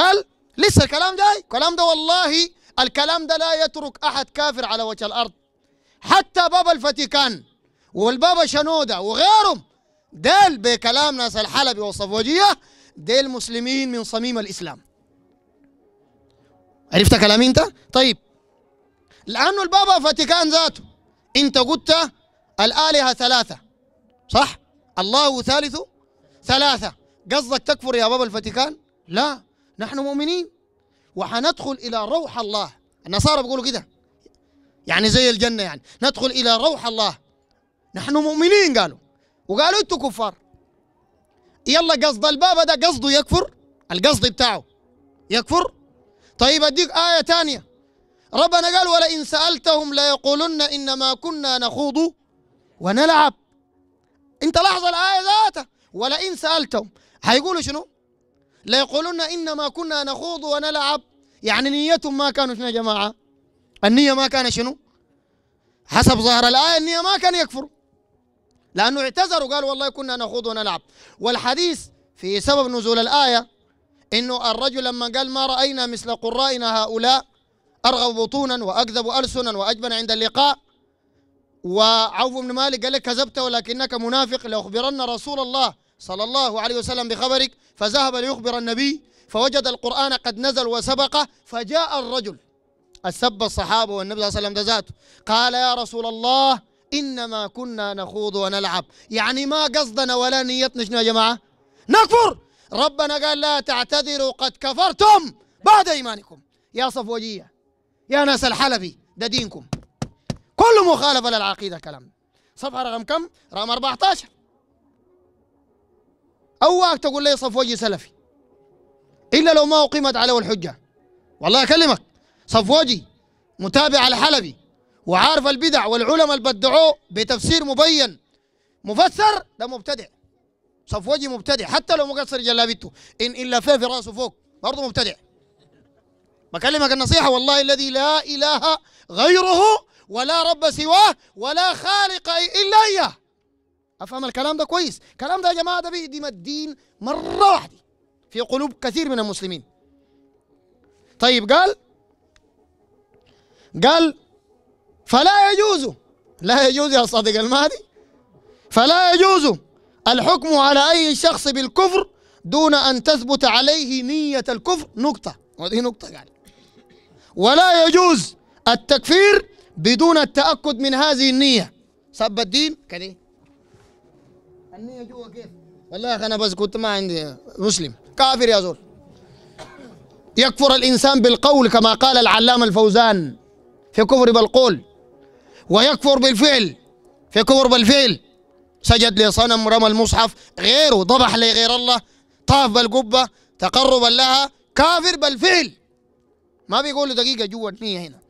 قال لسه الكلام ده الكلام ده والله الكلام ده لا يترك احد كافر على وجه الارض حتى باب الفاتيكان والبابا شنوده وغيرهم ديل بكلام ناس الحلبي والصفوجيه ديل مسلمين من صميم الاسلام عرفت كلامي انت؟ طيب لانه البابا فاتيكان ذاته انت قلت الآلهة ثلاثة صح الله ثالث ثلاثة قصدك تكفر يا بابا الفاتيكان لا نحن مؤمنين وحندخل إلى روح الله النصارى بيقولوا كده يعني زي الجنة يعني ندخل إلى روح الله نحن مؤمنين قالوا وقالوا أنتوا كفار يلا قصد الباب ده قصده يكفر القصد بتاعه يكفر طيب أديك آية ثانية ربنا قال ولئن سألتهم ليقولن إنما كنا نخوض ونلعب انت لاحظ الآية ذاتها ولئن سألتهم هيقولوا شنو ليقولن إنما كنا نخوض ونلعب يعني نيتهم ما كانوا شنو يا جماعة النية ما كان شنو حسب ظاهر الآية النية ما كان يكفروا لأنه اعتذروا قالوا والله كنا نخوض ونلعب والحديث في سبب نزول الآية إنه الرجل لما قال ما رأينا مثل قرائنا هؤلاء أرغب بطونا وأكذب ألسنا وأجبن عند اللقاء وعوف بن مالك قال لك كذبت ولكنك منافق لأخبرن رسول الله صلى الله عليه وسلم بخبرك فذهب ليخبر النبي فوجد القرآن قد نزل وسبقه فجاء الرجل السب الصحابة والنبي صلى الله عليه وسلم دزاته قال يا رسول الله إنما كنا نخوض ونلعب يعني ما قصدنا ولا نيتنا شنو يا جماعة نكفر ربنا قال لا تعتذروا قد كفرتم بعد إيمانكم يا صفوجية يا ناس الحلبي ده دينكم كله مخالفه للعقيده كلام صفحه رقم كم؟ رقم 14 اواك تقول لي صفوجي سلفي الا لو ما اقيمت عليه الحجه والله اكلمك صفوجي متابع الحلبي وعارف البدع والعلماء اللي بدعوه بتفسير مبين مفسر ده مبتدع صفوجي مبتدع حتى لو مقصر جلابته ان الا فيه في راسه فوق برضه مبتدع بكلمك النصيحه والله الذي لا اله غيره ولا رب سواه ولا خالق إلا إياه أفهم الكلام ده كويس الكلام ده يا جماعة ده بيدم الدين مرة واحدة في قلوب كثير من المسلمين طيب قال قال فلا يجوز لا يجوز يا صادق المهدي فلا يجوز الحكم على أي شخص بالكفر دون أن تثبت عليه نية الكفر نقطة وهذه نقطة قال يعني. ولا يجوز التكفير بدون التأكد من هذه النية صب الدين كان ايه النية جوا كيف والله يا اخي انا بس كنت ما عندي مسلم كافر يا زول يكفر الانسان بالقول كما قال العلامة الفوزان في كفر بالقول ويكفر بالفعل في كفر بالفعل سجد لصنم رمى المصحف غيره ضبح لغير الله طاف بالقبة تقربا لها كافر بالفعل ما بيقولوا دقيقة جوا النية هنا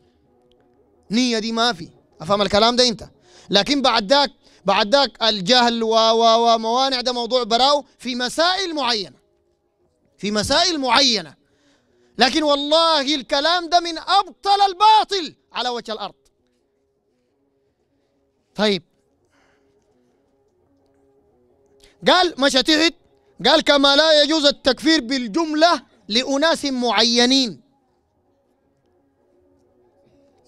نية دي ما في افهم الكلام ده انت لكن بعد ذاك بعد ذاك الجهل وموانع ده موضوع براو في مسائل معينة في مسائل معينة لكن والله الكلام ده من أبطل الباطل على وجه الأرض طيب قال مشى قال كما لا يجوز التكفير بالجملة لأناس معينين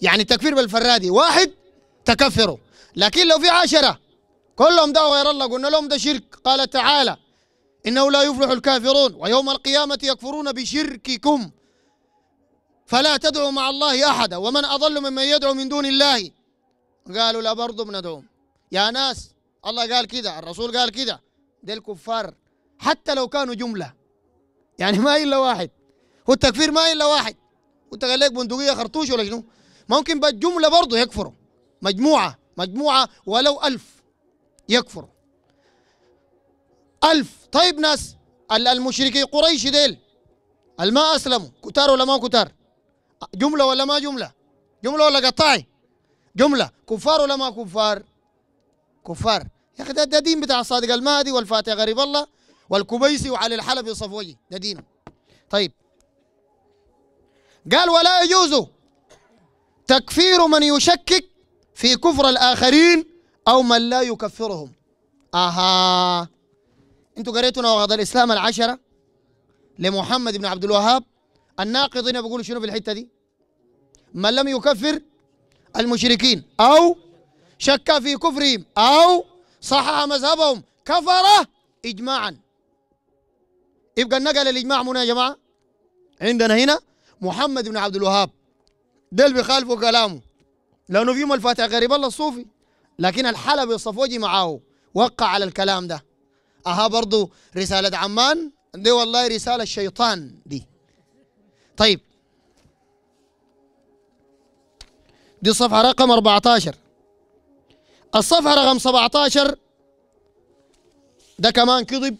يعني التكفير بالفرادي واحد تكفروا لكن لو في عشرة كلهم ده غير الله قلنا لهم ده شرك قال تعالى إنه لا يفلح الكافرون ويوم القيامة يكفرون بشرككم فلا تدعوا مع الله أحدا ومن أضل ممن يدعو من دون الله قالوا لا برضه بندعوهم يا ناس الله قال كده الرسول قال كده ده الكفار حتى لو كانوا جملة يعني ما إلا واحد والتكفير ما إلا واحد وانت قال لك بندقية خرطوش ولا شنو ممكن بالجملة برضه يكفروا مجموعة مجموعة ولو ألف يكفروا ألف طيب ناس المشركي قريش ديل الما أسلموا كتار ولا ما كتار جملة ولا ما جملة جملة ولا قطاعي جملة كفار ولا ما كفار كفار يا أخي ده دين بتاع الصادق المهدي والفاتح غريب الله والكبيسي وعلي الحلبي وصفوي ده دينه طيب قال ولا يجوز تكفير من يشكك في كفر الآخرين أو من لا يكفرهم أها أنتوا قريتوا نواقض الإسلام العشرة لمحمد بن عبد الوهاب الناقضين بيقولوا شنو في الحتة دي من لم يكفر المشركين أو شك في كفرهم أو صحح مذهبهم كفر إجماعا يبقى النقل الإجماع منو يا جماعة عندنا هنا محمد بن عبد الوهاب ديل بيخالفوا كلامه لانه فيهم الفاتح غريب الله الصوفي لكن الحلبي الصفوجي معاه وقع على الكلام ده اها برضه رساله عمان دي والله رساله الشيطان دي طيب دي الصفحه رقم 14 الصفحه رقم 17 ده كمان كذب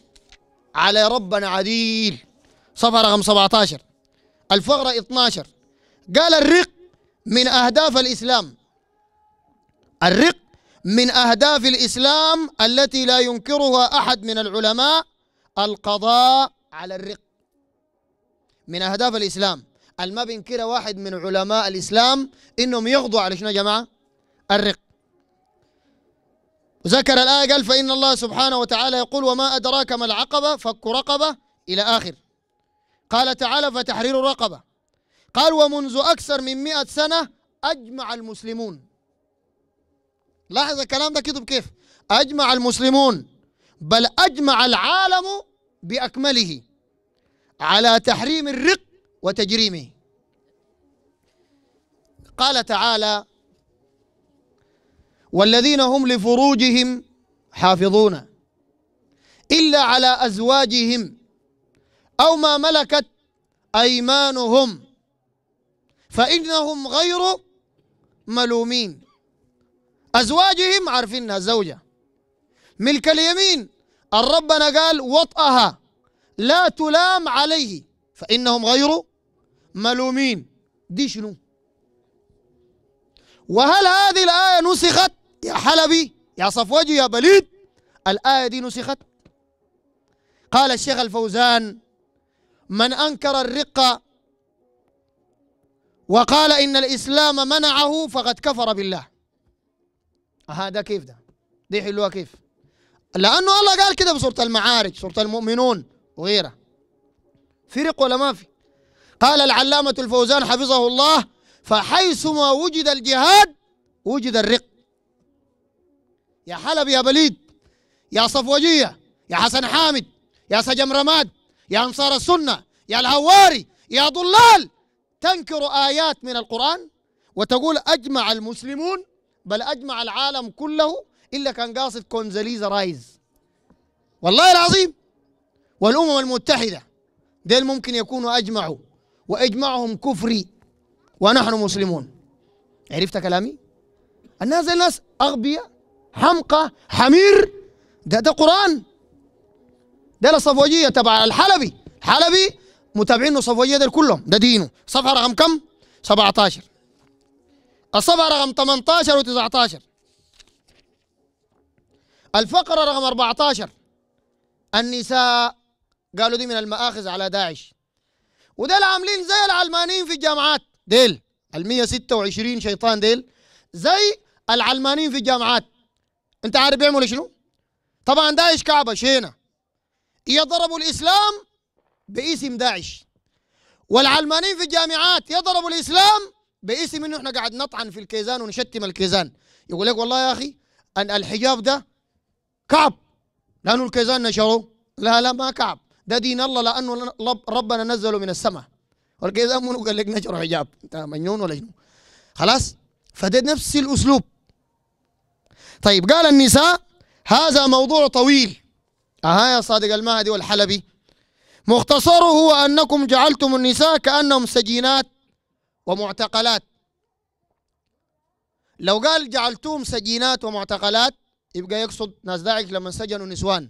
على ربنا عديل صفحه رقم 17 الفقره 12 قال الرق من أهداف الإسلام الرق من أهداف الإسلام التي لا ينكرها أحد من العلماء القضاء على الرق من أهداف الإسلام الما بينكرها واحد من علماء الإسلام إنهم يقضوا على شنو يا جماعة الرق ذكر الآية قال فإن الله سبحانه وتعالى يقول وما أدراك ما العقبة فك رقبة إلى آخر قال تعالى فتحرير رقبة قال ومنذ أكثر من مئة سنة أجمع المسلمون لاحظ الكلام ده كده كيف أجمع المسلمون بل أجمع العالم بأكمله على تحريم الرق وتجريمه قال تعالى والذين هم لفروجهم حافظون إلا على أزواجهم أو ما ملكت أيمانهم فإنهم غير ملومين أزواجهم عارفينها الزوجة ملك اليمين الربنا قال وطأها لا تلام عليه فإنهم غير ملومين دي شنو وهل هذه الآية نسخت يا حلبي يا صفوجي يا بليد الآية دي نسخت قال الشيخ الفوزان من أنكر الرقة وقال إن الإسلام منعه فقد كفر بالله هذا كيف ده دي حلوها كيف لأنه الله قال كده بصورة المعارج صورة المؤمنون وغيرها فرق ولا ما في قال العلامة الفوزان حفظه الله فحيثما وجد الجهاد وجد الرق يا حلب يا بليد يا صفوجية يا حسن حامد يا سجم رماد يا أنصار السنة يا الهواري يا ضلال تنكر آيات من القرآن وتقول أجمع المسلمون بل أجمع العالم كله إلا كان قاصد كونزليزا رايز والله العظيم والأمم المتحدة ديل ممكن يكونوا أجمعوا وإجمعهم كفري ونحن مسلمون عرفت كلامي؟ الناس الناس أغبية حمقى حمير ده ده قرآن ده الصفوجية تبع الحلبي حلبي متابعينه صفويه ديل كلهم ده دينه صفحه رقم كم 17 الصفحه رقم 18 و19 الفقره رقم 14 النساء قالوا دي من المآخذ على داعش وديل عاملين زي العلمانيين في الجامعات ديل ال 126 شيطان ديل زي العلمانيين في الجامعات انت عارف بيعملوا شنو؟ طبعا داعش كعبه شينا يضربوا الاسلام باسم داعش والعلمانيين في الجامعات يضربوا الاسلام باسم انه احنا قاعد نطعن في الكيزان ونشتم الكيزان يقول لك والله يا اخي ان الحجاب ده كعب لانه الكيزان نشروه لا لا ما كعب ده دين الله لانه ربنا نزله من السماء والكيزان منو قال لك نشر حجاب انت مجنون ولا شنو خلاص فده نفس الاسلوب طيب قال النساء هذا موضوع طويل اها يا صادق المهدي والحلبي مختصره هو أنكم جعلتم النساء كأنهم سجينات ومعتقلات لو قال جعلتهم سجينات ومعتقلات يبقى يقصد ناس داعش لما سجنوا نسوان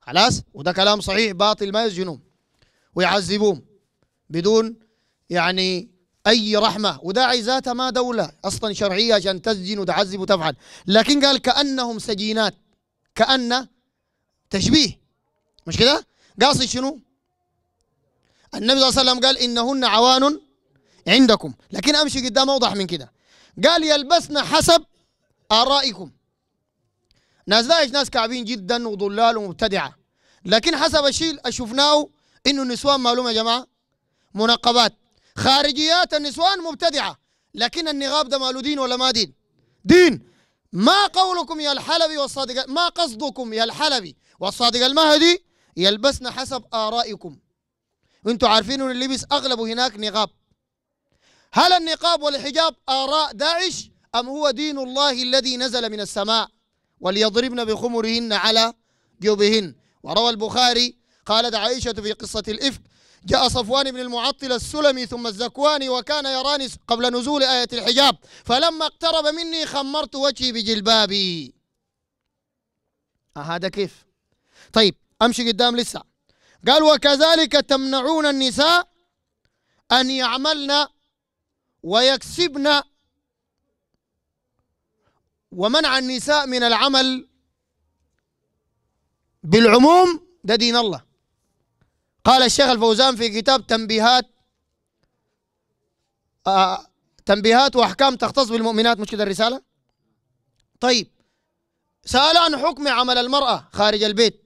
خلاص وده كلام صحيح باطل ما يسجنهم ويعذبوهم بدون يعني أي رحمة وداعي ذاتها ما دولة أصلا شرعية عشان تسجن وتعذب وتفعل لكن قال كأنهم سجينات كأن تشبيه مش كده قاصد شنو؟ النبي صلى الله عليه وسلم قال إنهن عوان عندكم لكن أمشي قدام أوضح من كده قال يلبسن حسب آرائكم ناس دايش ناس كعبين جدا وضلال ومبتدعة لكن حسب الشيء شفناه إنه النسوان معلومة يا جماعة منقبات خارجيات النسوان مبتدعة لكن النقاب ده ماله دين ولا ما دين دين ما قولكم يا الحلبي والصادق ما قصدكم يا الحلبي والصادق المهدي يلبسن حسب آرائكم وانتوا عارفين ان اللبس اغلبه هناك نقاب هل النقاب والحجاب آراء داعش أم هو دين الله الذي نزل من السماء وليضربن بخمرهن على جوبهن وروى البخاري قالت عائشة في قصة الإفك جاء صفوان بن المعطل السلمي ثم الزكواني وكان يراني قبل نزول آية الحجاب فلما اقترب مني خمرت وجهي بجلبابي آه، هذا كيف طيب امشي قدام لسه قال وكذلك تمنعون النساء ان يعملن ويكسبن ومنع النساء من العمل بالعموم ده دين الله قال الشيخ الفوزان في كتاب تنبيهات آه تنبيهات واحكام تختص بالمؤمنات مش كده الرساله طيب سال عن حكم عمل المراه خارج البيت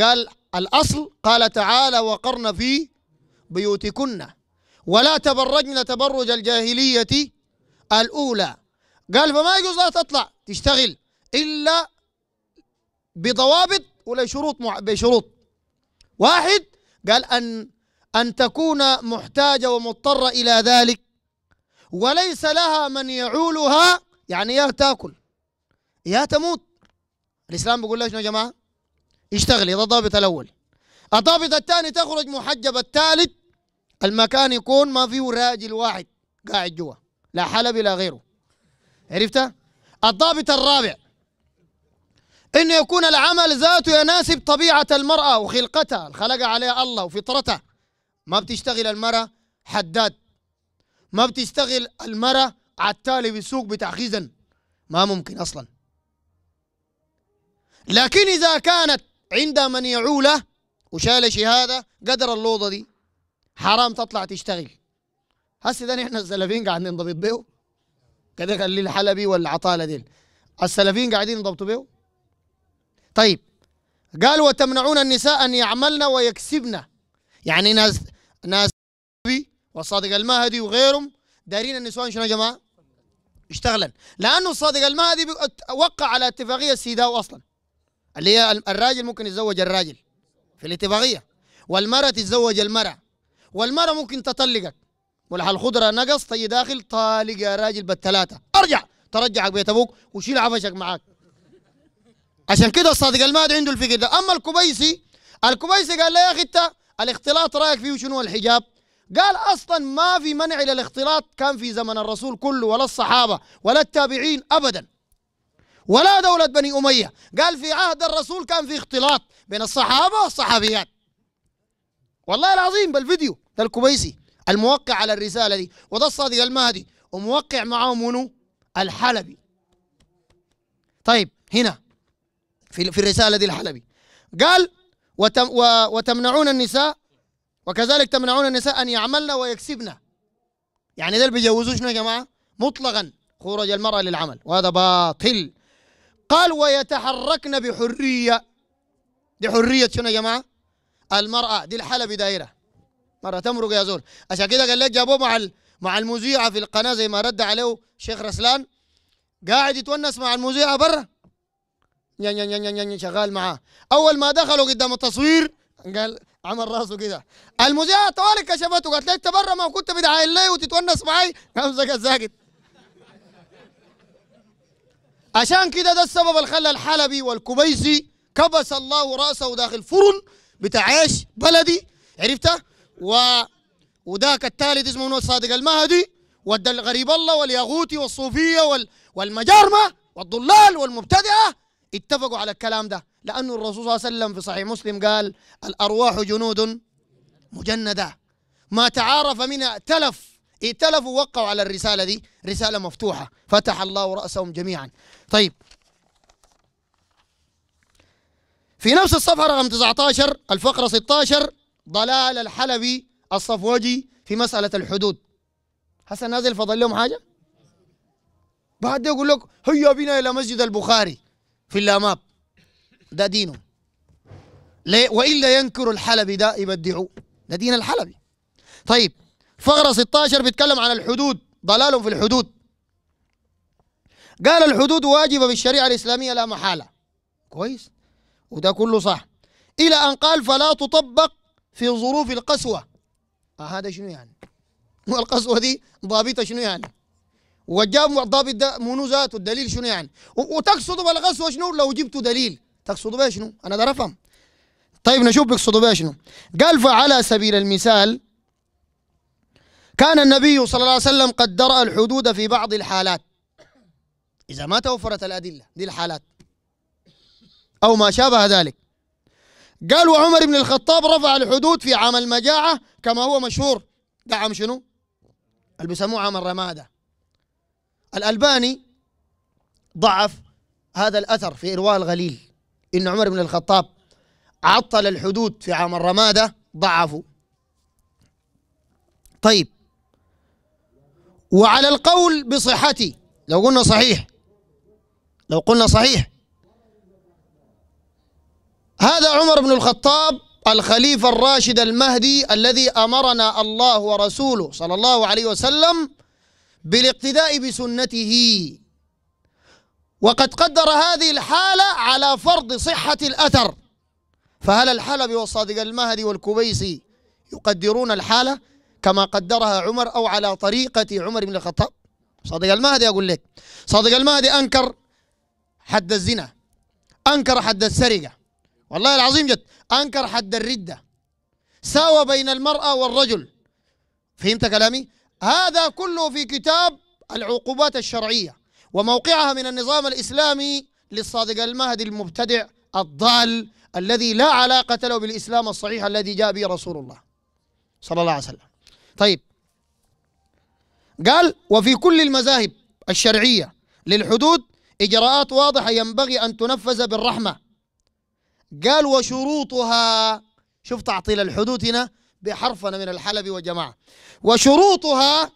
قال الأصل قال تعالى وقرن في بيوتكن ولا تبرجن تبرج الجاهلية الأولى قال فما يجوز لها تطلع تشتغل إلا بضوابط ولا شروط مع... بشروط واحد قال أن أن تكون محتاجة ومضطرة إلى ذلك وليس لها من يعولها يعني يا تاكل يا تموت الإسلام بيقول لها شنو يا جماعة اشتغلي هذا الضابط الاول الضابط الثاني تخرج محجب الثالث المكان يكون ما فيه راجل واحد قاعد جوا لا حلبي لا غيره عرفتها الضابط الرابع انه يكون العمل ذاته يناسب طبيعه المراه وخلقتها الخلق عليها الله وفطرتها ما بتشتغل المراه حداد ما بتشتغل المراه التالي بالسوق بتاع خزن ما ممكن اصلا لكن اذا كانت عند من يعوله وشال شهاده قدر اللوضه دي حرام تطلع تشتغل هسه ده نحن السلفيين قاعدين ننضبط بيه كده خلي الحلبي والعطاله ديل السلفيين قاعدين ينضبطوا بيه طيب قال وتمنعون النساء ان يعملن ويكسبن يعني ناس ناس والصادق المهدي وغيرهم دارين النسوان شنو يا جماعه؟ اشتغلن لانه الصادق المهدي وقع على اتفاقيه سيداو اصلا اللي هي الراجل ممكن يتزوج الراجل في الاتفاقية والمرأة تتزوج المرأة والمرأة ممكن تطلقك ملح الخضرة نقص تجي داخل طالق يا راجل بالثلاثة ارجع ترجعك بيت ابوك وشيل عفشك معاك عشان كده الصادق الماد عنده الفكر ده اما الكبيسي الكبيسي قال له يا اخي انت الاختلاط رايك فيه شنو الحجاب قال اصلا ما في منع للاختلاط كان في زمن الرسول كله ولا الصحابه ولا التابعين ابدا ولا دولة بني أمية قال في عهد الرسول كان في اختلاط بين الصحابة والصحابيات والله العظيم بالفيديو ده الكبيسي الموقع على الرسالة دي وده الصادق المهدي وموقع معه منو الحلبي طيب هنا في في الرسالة دي الحلبي قال وتم وتمنعون النساء وكذلك تمنعون النساء أن يعملن ويكسبن يعني ده اللي بيجوزوه شنو يا جماعة مطلقا خروج المرأة للعمل وهذا باطل قال ويتحركن بحرية دي حرية شنو يا جماعة المرأة دي الحالة بدائرة مرة تمرق يا زول عشان كده قال لك جابوه مع مع المذيعة في القناة زي ما رد عليه شيخ رسلان قاعد يتونس مع المذيعة برا شغال معاه اول ما دخلوا قدام التصوير قال عمل راسه كده المذيعة طوالي كشفته قالت لك ما كنت بدعاء الله وتتونس معي امسك ساكت عشان كده ده السبب اللي خلى الحلبي والكبيسي كبس الله راسه داخل فرن بتاع عيش بلدي عرفته و وذاك الثالث اسمه منو صادق المهدي ودى الغريب الله والياغوتي والصوفيه وال... والمجارمه والضلال والمبتدئه اتفقوا على الكلام ده لانه الرسول صلى الله عليه وسلم في صحيح مسلم قال الارواح جنود مجنده ما تعارف منها تلف ائتلفوا ووقعوا على الرسالة دي رسالة مفتوحة فتح الله رأسهم جميعا طيب في نفس الصفحة رقم 19 الفقرة 16 ضلال الحلبي الصفوجي في مسألة الحدود حسن نازل فضل لهم حاجة بعد يقول لك هيا بنا إلى مسجد البخاري في اللاماب ده دينه ليه وإلا ينكر الحلبي ده يبدعوه ده دين الحلبي طيب فقرة 16 بيتكلم عن الحدود ضلال في الحدود قال الحدود واجبة بالشريعة الإسلامية لا محالة كويس وده كله صح إلى أن قال فلا تطبق في ظروف القسوة آه هذا شنو يعني والقسوة دي ضابطة شنو يعني وجاب الضابط ده منو ذاته الدليل شنو يعني وتقصدوا بالقسوة شنو لو جبتوا دليل تقصدوا بها شنو أنا ده أفهم طيب نشوف بيقصدوا بها شنو قال فعلى سبيل المثال كان النبي صلى الله عليه وسلم قد درأ الحدود في بعض الحالات إذا ما توفرت الأدلة دي الحالات أو ما شابه ذلك قال وعمر بن الخطاب رفع الحدود في عام المجاعة كما هو مشهور ده عام شنو؟ اللي بيسموه عام الرمادة الألباني ضعف هذا الأثر في إرواء الغليل إن عمر بن الخطاب عطل الحدود في عام الرمادة ضعفوا طيب وعلى القول بصحته لو قلنا صحيح لو قلنا صحيح هذا عمر بن الخطاب الخليفة الراشد المهدي الذي أمرنا الله ورسوله صلى الله عليه وسلم بالاقتداء بسنته وقد قدر هذه الحالة على فرض صحة الأثر فهل الحلبي والصادق المهدي والكبيسي يقدرون الحالة كما قدرها عمر أو على طريقة عمر بن الخطاب صادق المهدي أقول لك صادق المهدي أنكر حد الزنا أنكر حد السرقة والله العظيم جد أنكر حد الردة ساوى بين المرأة والرجل فهمت كلامي؟ هذا كله في كتاب العقوبات الشرعية وموقعها من النظام الإسلامي للصادق المهدي المبتدع الضال الذي لا علاقة له بالإسلام الصحيح الذي جاء به رسول الله صلى الله عليه وسلم طيب قال وفي كل المذاهب الشرعية للحدود إجراءات واضحة ينبغي أن تنفذ بالرحمة قال وشروطها شوف تعطيل الحدود هنا بحرفنا من الحلب وجماعة وشروطها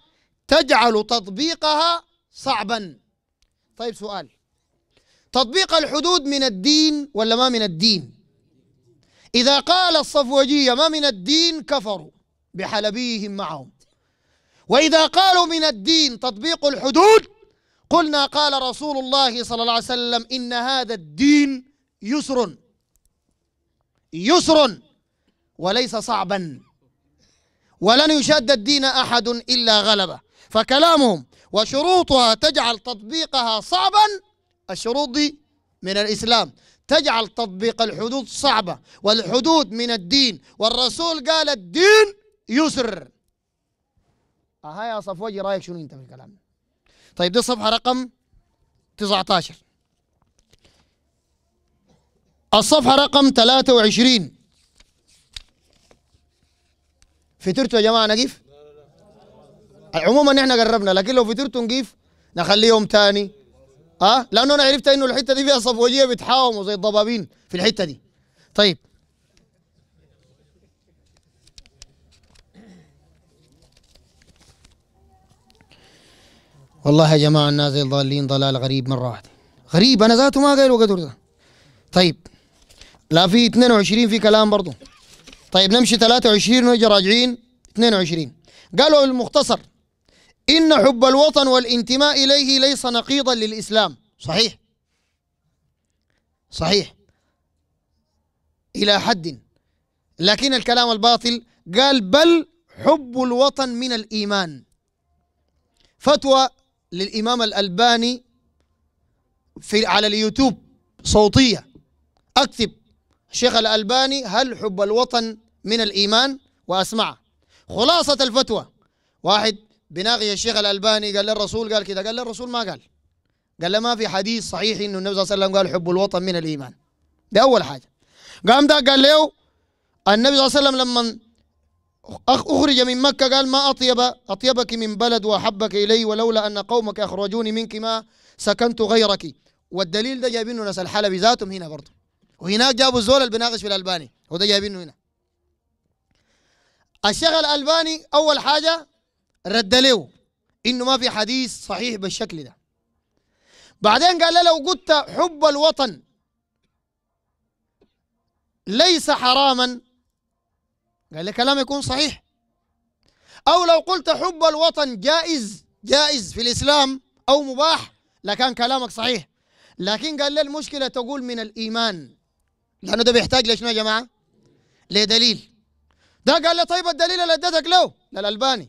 تجعل تطبيقها صعبا طيب سؤال تطبيق الحدود من الدين ولا ما من الدين إذا قال الصفوجية ما من الدين كفروا بحلبيهم معهم وإذا قالوا من الدين تطبيق الحدود قلنا قال رسول الله صلى الله عليه وسلم إن هذا الدين يسر يسر وليس صعبا ولن يشاد الدين أحد إلا غلبه فكلامهم وشروطها تجعل تطبيقها صعبا الشروط دي من الإسلام تجعل تطبيق الحدود صعبة والحدود من الدين والرسول قال الدين يسر اها يا صفوجي رايك شنو انت في الكلام طيب دي الصفحة رقم 19 الصفحة رقم 23 فطرتوا يا جماعة نقيف عموما احنا قربنا لكن لو فطرتوا نقيف نخليه يوم تاني ها أه؟ لأنه أنا عرفت إنه الحتة دي فيها صفوجية بتحاوموا زي الضبابين في الحتة دي طيب والله يا جماعة الناس ضالين ضلال غريب مرة واحدة غريب أنا ذاته ما قايل قدر ده طيب لا في 22 في كلام برضه طيب نمشي 23 ونجي راجعين 22 قالوا المختصر إن حب الوطن والانتماء إليه ليس نقيضا للإسلام صحيح صحيح إلى حد لكن الكلام الباطل قال بل حب الوطن من الإيمان فتوى للإمام الألباني في على اليوتيوب صوتية أكتب الشيخ الألباني هل حب الوطن من الإيمان وأسمعه خلاصة الفتوى واحد بناغي الشيخ الألباني قال للرسول قال كده قال للرسول ما قال قال له ما في حديث صحيح انه النبي صلى الله عليه وسلم قال حب الوطن من الايمان ده اول حاجه قام ده قال له النبي صلى الله عليه وسلم لما أخرج من مكة قال ما أطيب أطيبك من بلد وأحبك إلي ولولا أن قومك أخرجوني منك ما سكنت غيرك والدليل ده جايبينه ناس الحلبي ذاتهم هنا برضه وهناك جابوا الزول اللي بيناقش في الألباني وده جايبينه هنا الشيخ الألباني أول حاجة رد له إنه ما في حديث صحيح بالشكل ده بعدين قال له لو قلت حب الوطن ليس حراما قال لي كلام يكون صحيح أو لو قلت حب الوطن جائز جائز في الإسلام أو مباح لكان كلامك صحيح لكن قال لي المشكلة تقول من الإيمان لأنه ده بيحتاج لشنو يا جماعة لدليل ده قال لي طيب الدليل اللي اديتك له للألباني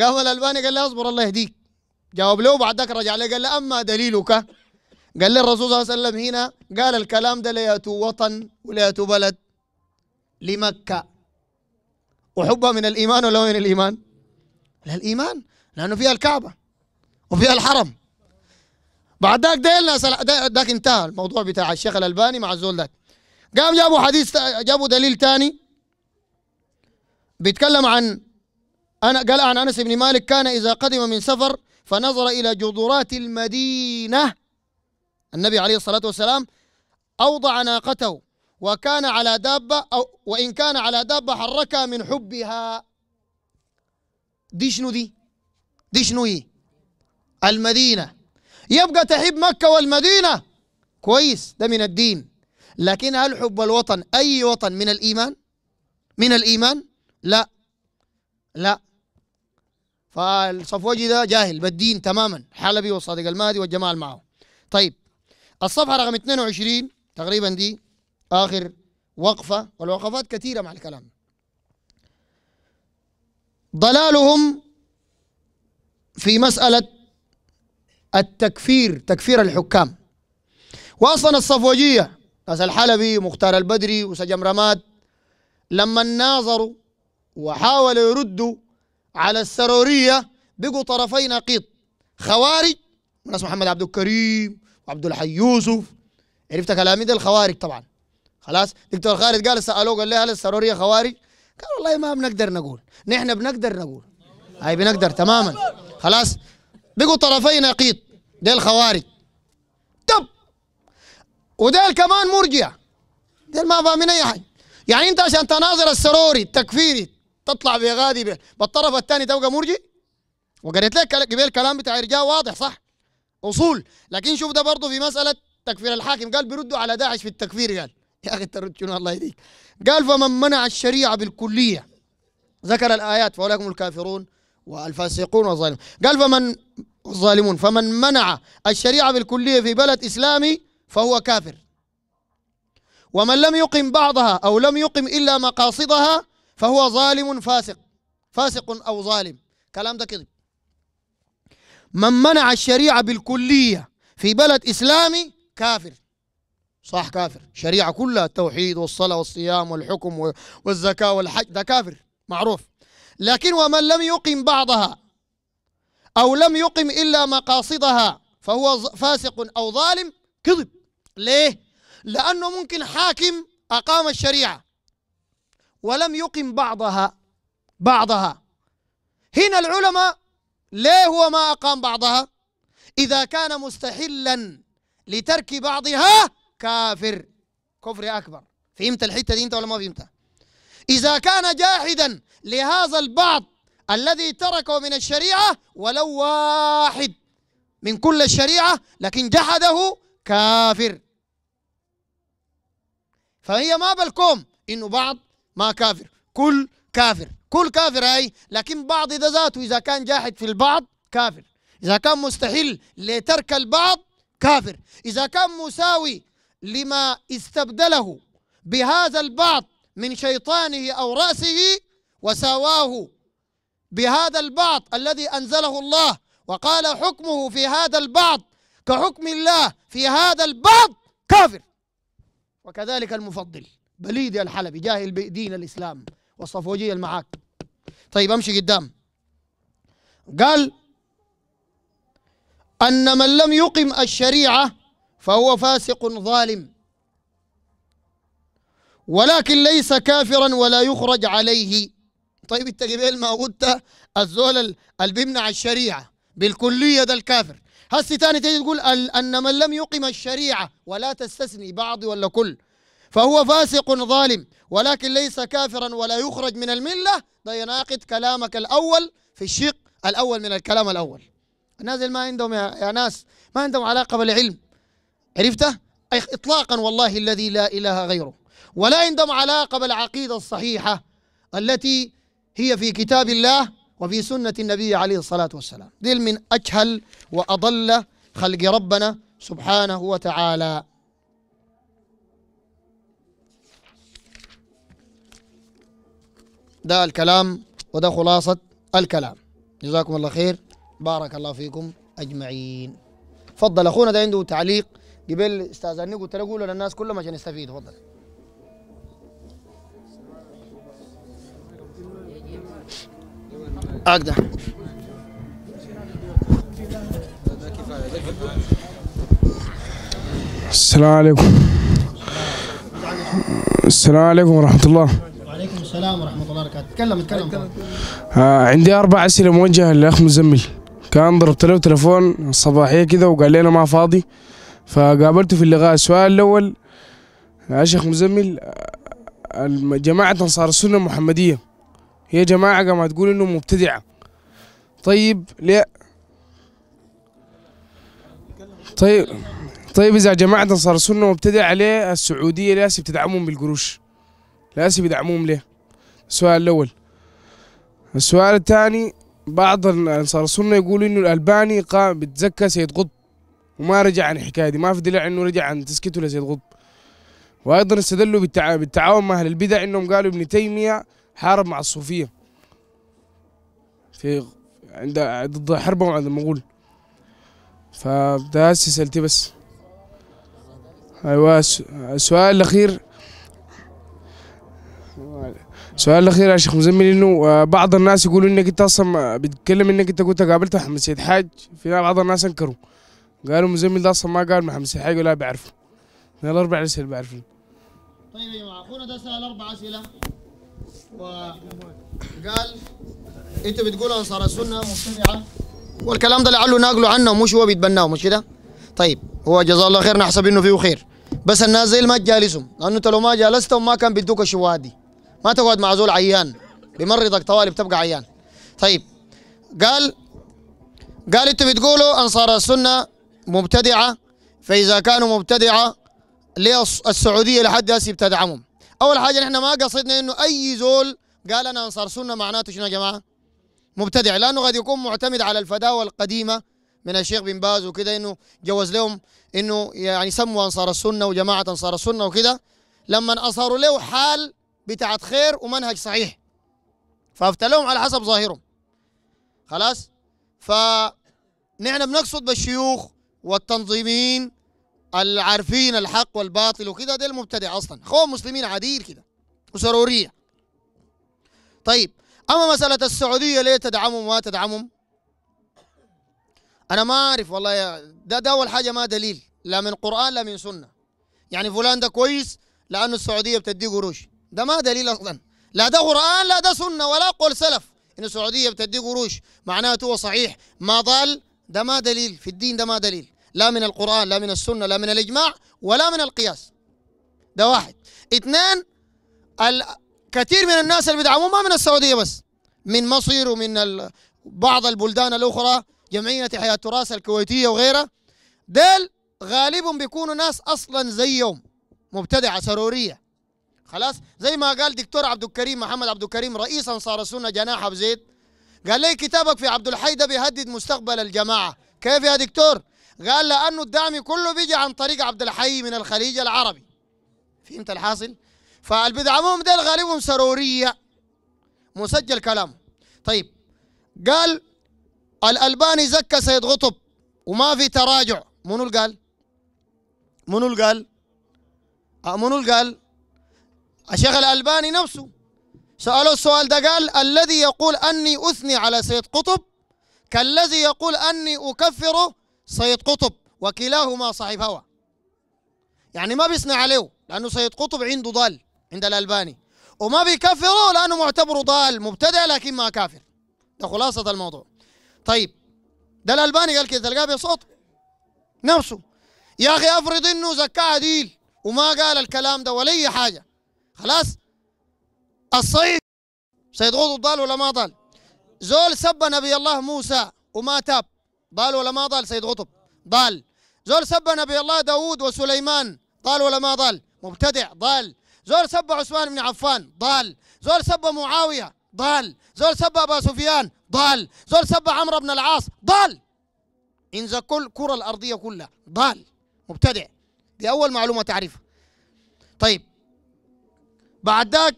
قام الألباني قال لي أصبر الله يهديك جاوب له بعد ذاك رجع لي قال لي أما دليلك قال لي الرسول صلى الله عليه وسلم هنا قال الكلام ده لياتو وطن ولياتو بلد لمكة وحبها من الإيمان ولا من الإيمان من الإيمان لأنه فيها الكعبة وفيها الحرم بعد ذاك ديلنا ذاك انتهى الموضوع بتاع الشيخ الألباني مع الزول ذاك قام جابوا حديث جابوا دليل تاني بيتكلم عن أنا قال عن أنس بن مالك كان إذا قدم من سفر فنظر إلى جذورات المدينة النبي عليه الصلاة والسلام أوضع ناقته وكان على دابة أو وإن كان على دابة حركها من حبها دي شنو دي دي شنو إيه المدينة يبقى تحب مكة والمدينة كويس ده من الدين لكن هل حب الوطن أي وطن من الإيمان من الإيمان لا لا فالصفوجي ده جاهل بالدين تماما حلبي وصادق المهدي والجماعة معه طيب الصفحة رقم 22 تقريبا دي آخر وقفة والوقفات كثيرة مع الكلام ضلالهم في مسألة التكفير تكفير الحكام وأصلا الصفوجية ناس الحلبي ومختار البدري وسجم رماد لما ناظروا وحاولوا يردوا على السرورية بقوا طرفي نقيض خوارج ناس محمد عبد الكريم وعبد الحي يوسف عرفت كلامي ده الخوارج طبعا خلاص دكتور خالد قال سالوه قال له هل السروريه خوارج؟ قال والله ما بنقدر نقول نحن بنقدر نقول هاي بنقدر تماما خلاص بقوا طرفي نقيض ديل الخوارج طب وديل كمان مرجع ديل ما فاهمين اي حاجه يعني انت عشان تناظر السروري التكفيري تطلع بغادي بالطرف الثاني تبقى مرجي وقريت لك قبل الكلام بتاع ارجاء واضح صح اصول لكن شوف ده برضه في مساله تكفير الحاكم قال بيردوا على داعش في التكفير قال يا أخي ترد شنو الله يهديك قال فمن منع الشريعة بالكلية ذكر الآيات فأولئك هم الكافرون والفاسقون والظالمون قال فمن الظالمون فمن منع الشريعة بالكلية في بلد إسلامي فهو كافر ومن لم يقم بعضها أو لم يقم إلا مقاصدها فهو ظالم فاسق فاسق أو ظالم كلام ده كذب من منع الشريعة بالكلية في بلد إسلامي كافر صح كافر شريعة كلها التوحيد والصلاة والصيام والحكم والزكاة والحج ده كافر معروف لكن ومن لم يقم بعضها أو لم يقم إلا مقاصدها فهو فاسق أو ظالم كذب ليه؟ لأنه ممكن حاكم أقام الشريعة ولم يقم بعضها بعضها هنا العلماء ليه هو ما أقام بعضها إذا كان مستحلا لترك بعضها كافر كفر أكبر فهمت الحتة دي أنت ولا ما فهمتها إذا كان جاحدا لهذا البعض الذي تركه من الشريعة ولو واحد من كل الشريعة لكن جحده كافر فهي ما بالكم إنه بعض ما كافر كل كافر كل كافر هاي لكن بعض إذا ذاته إذا كان جاحد في البعض كافر إذا كان مستحيل لترك البعض كافر إذا كان مساوي لما استبدله بهذا البعض من شيطانه أو رأسه وساواه بهذا البعض الذي أنزله الله وقال حكمه في هذا البعض كحكم الله في هذا البعض كافر وكذلك المفضل بليد الحلبي جاهل بدين الإسلام والصفوجية المعاك طيب أمشي قدام قال أن من لم يقم الشريعة فهو فاسق ظالم ولكن ليس كافرا ولا يخرج عليه طيب انت جبال ما قلت الزول اللي بيمنع الشريعه بالكليه ده الكافر هسه تاني تيجي تقول ان من لم يقم الشريعه ولا تستثني بعض ولا كل فهو فاسق ظالم ولكن ليس كافرا ولا يخرج من المله ده يناقض كلامك الاول في الشق الاول من الكلام الاول الناس اللي ما عندهم يا ناس ما عندهم علاقه بالعلم عرفته؟ أي إطلاقا والله الذي لا إله غيره ولا عندهم علاقة بالعقيدة الصحيحة التي هي في كتاب الله وفي سنة النبي عليه الصلاة والسلام ذل من أجهل وأضل خلق ربنا سبحانه وتعالى ده الكلام وده خلاصة الكلام جزاكم الله خير بارك الله فيكم أجمعين فضل أخونا ده عنده تعليق قبل استاذ اني قلت له للناس كلهم عشان يستفيدوا تفضل اقدر السلام عليكم السلام عليكم ورحمة الله وعليكم السلام ورحمة الله وبركاته تكلم تكلم آه عندي أربع أسئلة موجهة للأخ مزمل كان ضربت له تليفون صباحيه كذا وقال لي أنا ما فاضي فقابلته في اللقاء السؤال الأول يا شيخ مزمل جماعة أنصار السنة المحمدية هي جماعة قامت تقول إنه مبتدعة طيب ليه طيب طيب إذا جماعة أنصار السنة مبتدعة ليه السعودية لازم تدعمهم بالقروش لازم يدعموهم ليه السؤال الأول السؤال الثاني بعض أنصار السنة يقولوا إنه الألباني قام بتزكى سيد قط وما رجع عن الحكايه دي ما في دليل انه رجع عن تسكيته ولا زيد وايضا استدلوا بالتعاون مع اهل البدع انهم قالوا ابن تيميه حارب مع الصوفيه في عند ضد حربهم عند المغول فده سالتي بس ايوه السؤال الاخير السؤال الاخير يا شيخ مزمل انه آه، بعض الناس يقولوا انك انت اصلا بتتكلم انك انت كنت قابلت احمد سيد حاج في بعض الناس انكروا قالوا مزمل ده اصلا ما قال محمد حاجه ولا بعرفه من الاربع اسئله بعرفه طيب يا جماعه اخونا ده سال اربع اسئله وقال انت بتقول انصار السنه مبتدعه والكلام ده لعله ناقله عنه مش هو بيتبناه مش كده طيب هو جزاه الله خير نحسب انه فيه خير بس الناس زي ما تجالسهم لانه انت لو ما جالستهم ما كان بيدوك الشواهد دي ما تقعد مع زول عيان بمرضك طوالي بتبقى عيان طيب قال قال انت بتقولوا انصار السنه مبتدعة فإذا كانوا مبتدعة ليه السعودية لحد هسه بتدعمهم أول حاجة نحن ما قصدنا إنه أي زول قال أنا أنصار سنة معناته شنو يا جماعة مبتدع لأنه قد يكون معتمد على الفداوى القديمة من الشيخ بن باز وكده إنه جوز لهم إنه يعني سموا أنصار السنة وجماعة أنصار السنة وكده لما أصاروا له حال بتاعت خير ومنهج صحيح فافتلوهم على حسب ظاهرهم خلاص فنحن بنقصد بالشيوخ والتنظيميين العارفين الحق والباطل وكده ده المبتدع اصلا اخوان مسلمين عاديين كده وسروريه طيب اما مساله السعوديه ليه تدعمهم وما تدعمهم انا ما اعرف والله ده ده اول حاجه ما دليل لا من قران لا من سنه يعني فلان ده كويس لانه السعوديه بتديه قروش ده ما دليل اصلا لا ده قران لا ده سنه ولا قول سلف ان السعوديه بتديه قروش معناته هو صحيح ما ضال ده ما دليل في الدين ده ما دليل لا من القرآن لا من السنة لا من الإجماع ولا من القياس ده واحد اثنان كثير من الناس اللي بيدعموه ما من السعودية بس من مصر ومن بعض البلدان الأخرى جمعية حياة تراث الكويتية وغيرها ديل غالبهم بيكونوا ناس أصلا زيهم مبتدعة سرورية خلاص زي ما قال دكتور عبد الكريم محمد عبد الكريم رئيس أنصار السنة جناح أبو زيد قال لي كتابك في عبد الحي ده بيهدد مستقبل الجماعه كيف يا دكتور قال لانه الدعم كله بيجي عن طريق عبد الحي من الخليج العربي فهمت الحاصل فالبدعمهم ديل غالبهم سروريه مسجل كلامه طيب قال الالباني زكى سيد قطب وما في تراجع منو اللي قال منو اللي قال آه، منو اللي قال الشيخ الالباني نفسه سأله السؤال ده قال الذي يقول أني أثني على سيد قطب كالذي يقول أني أكفر سيد قطب وكلاهما صاحب هوى يعني ما بيثني عليه لأنه سيد قطب عنده ضال عند الألباني وما بيكفره لأنه معتبره ضال مبتدع لكن ما كافر ده خلاصة الموضوع طيب ده الألباني قال كده تلقاه بصوت نفسه يا أخي أفرض إنه زكاه عديل وما قال الكلام ده ولا أي حاجة خلاص الصيد صيد ضال ولا ما ضال زول سب نبي الله موسى وما تاب ضال ولا ما ضال سيد قطب ضال زول سب نبي الله داود وسليمان ضال ولا ما ضال مبتدع ضال زول سب عثمان بن عفان ضال زول سب معاوية ضال زول سب أبا سفيان ضال زول سب عمرو بن العاص ضال إنزا كل كرة الأرضية كلها ضال مبتدع دي أول معلومة تعرفها طيب بعد ذاك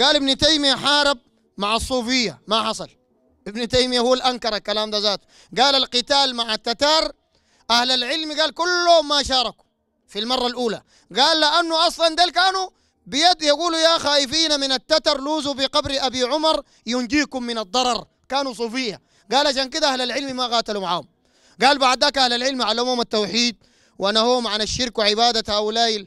قال ابن تيمية حارب مع الصوفية ما حصل ابن تيمية هو اللي أنكر الكلام ده ذاته قال القتال مع التتار أهل العلم قال كلهم ما شاركوا في المرة الأولى قال لأنه أصلا دل كانوا بيد يقولوا يا خائفين من التتر لوزوا بقبر أبي عمر ينجيكم من الضرر كانوا صوفية قال عشان كده أهل العلم ما قاتلوا معاهم قال بعد ذاك أهل العلم علموهم التوحيد ونهوهم عن الشرك وعبادة هؤلاء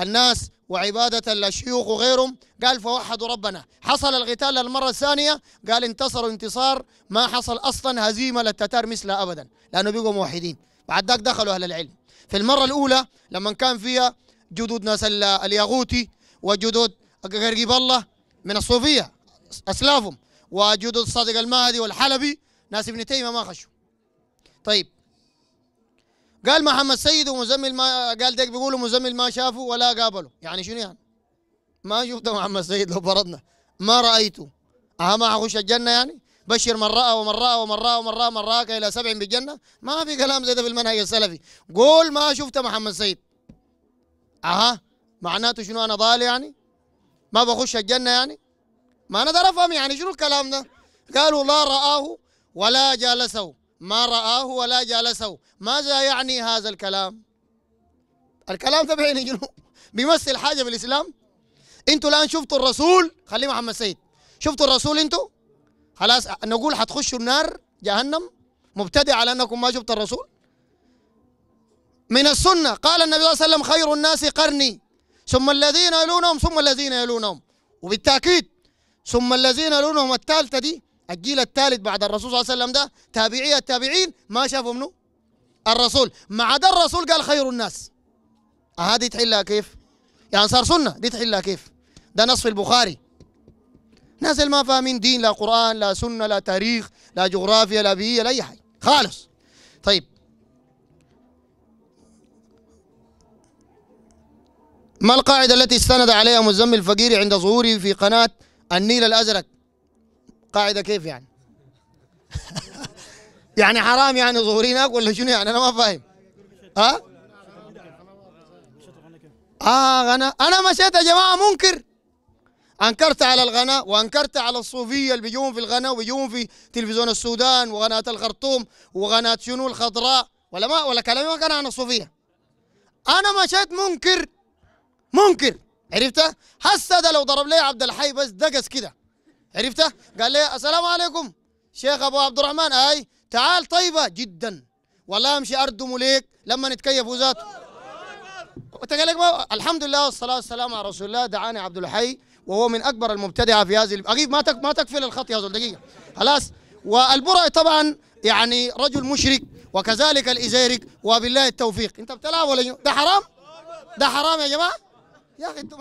الناس وعبادة للشيوخ وغيرهم قال فوحدوا ربنا حصل القتال للمرة الثانية قال انتصروا انتصار ما حصل أصلا هزيمة للتتار مثلها أبدا لأنه بيقوا موحدين بعد ذاك دخلوا أهل العلم في المرة الأولى لما كان فيها جدود ناس الياغوتي وجدود غرقب الله من الصوفية أسلافهم وجدود صادق المهدي والحلبي ناس ابن تيمية ما خشوا طيب قال محمد سيد ومزمل ما قال ديك بيقولوا مزمل ما شافه ولا قابله يعني شنو يعني ما شفته محمد سيد لو فرضنا ما رايته اه ما اخش الجنه يعني بشر من راى ومن راى ومن راى ومن راى من راك الى سبع بالجنه ما في كلام زي ده في المنهج السلفي قول ما شفت محمد سيد اها معناته شنو انا ضال يعني ما بخش الجنه يعني ما انا ده افهم يعني شنو الكلام ده قالوا لا راه ولا جالسه ما رآه ولا جالسه ماذا يعني هذا الكلام الكلام تبعي يجنو يعني بيمثل حاجة في الإسلام انتوا الآن شفتوا الرسول خليه محمد سيد شفتوا الرسول انتوا خلاص نقول حتخشوا النار جهنم مبتدع على أنكم ما شفتوا الرسول من السنة قال النبي صلى الله عليه وسلم خير الناس قرني ثم الذين يلونهم ثم الذين يلونهم وبالتأكيد ثم الذين يلونهم الثالثة دي الجيل الثالث بعد الرسول صلى الله عليه وسلم ده تابعي التابعين ما شافوا منه الرسول مع عدا الرسول قال خير الناس آه، هذه تحلها كيف يعني صار سنة دي تحلها كيف ده نص في البخاري ناس اللي ما فاهمين دين لا قرآن لا سنة لا تاريخ لا جغرافيا لا بيئة لا أي حاجة خالص طيب ما القاعدة التي استند عليها مزمل الفقير عند ظهوره في قناة النيل الأزرق قاعده كيف يعني؟ يعني حرام يعني ظهورين هناك ولا شنو يعني انا ما فاهم ها؟ اه غنى انا مشيت يا جماعه منكر انكرت على الغناء وانكرت على الصوفيه اللي بيجون في الغناء وبيجون في تلفزيون السودان وقناه الخرطوم وقناه شنو الخضراء ولا ما ولا كلامي ما كان عن الصوفيه انا مشيت منكر منكر عرفت هسه ده لو ضرب لي عبد الحي بس دقس كده عرفته قال لي السلام عليكم شيخ ابو عبد الرحمن اي تعال طيبه جدا والله امشي اردم ليك لما نتكيف وزاته قال لك الحمد لله والصلاه والسلام على رسول الله دعاني عبد الحي وهو من اكبر المبتدعه في هذه اغيب ما تك ما تكفل للخط يا زول دقيقه خلاص والبرعي طبعا يعني رجل مشرك وكذلك الازيرك وبالله التوفيق انت بتلعب ولا ده حرام ده حرام يا جماعه يا اخي انتم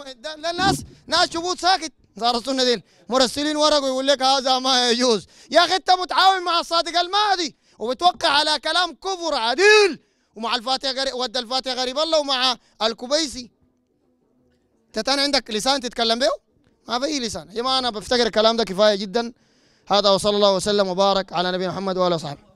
الناس ناس شبوط ساكت صارت السنه مرسلين ورق ويقول لك هذا ما يجوز يا اخي انت متعاون مع الصادق المهدي وبتوقع على كلام كفر عديل ومع الفاتحه غريب ود الفاتحه غريب الله ومع الكبيسي انت تاني عندك لسان تتكلم به ما في لسان يا ما انا بفتكر الكلام ده كفايه جدا هذا وصلى الله وسلم وبارك على نبينا محمد واله وصحبه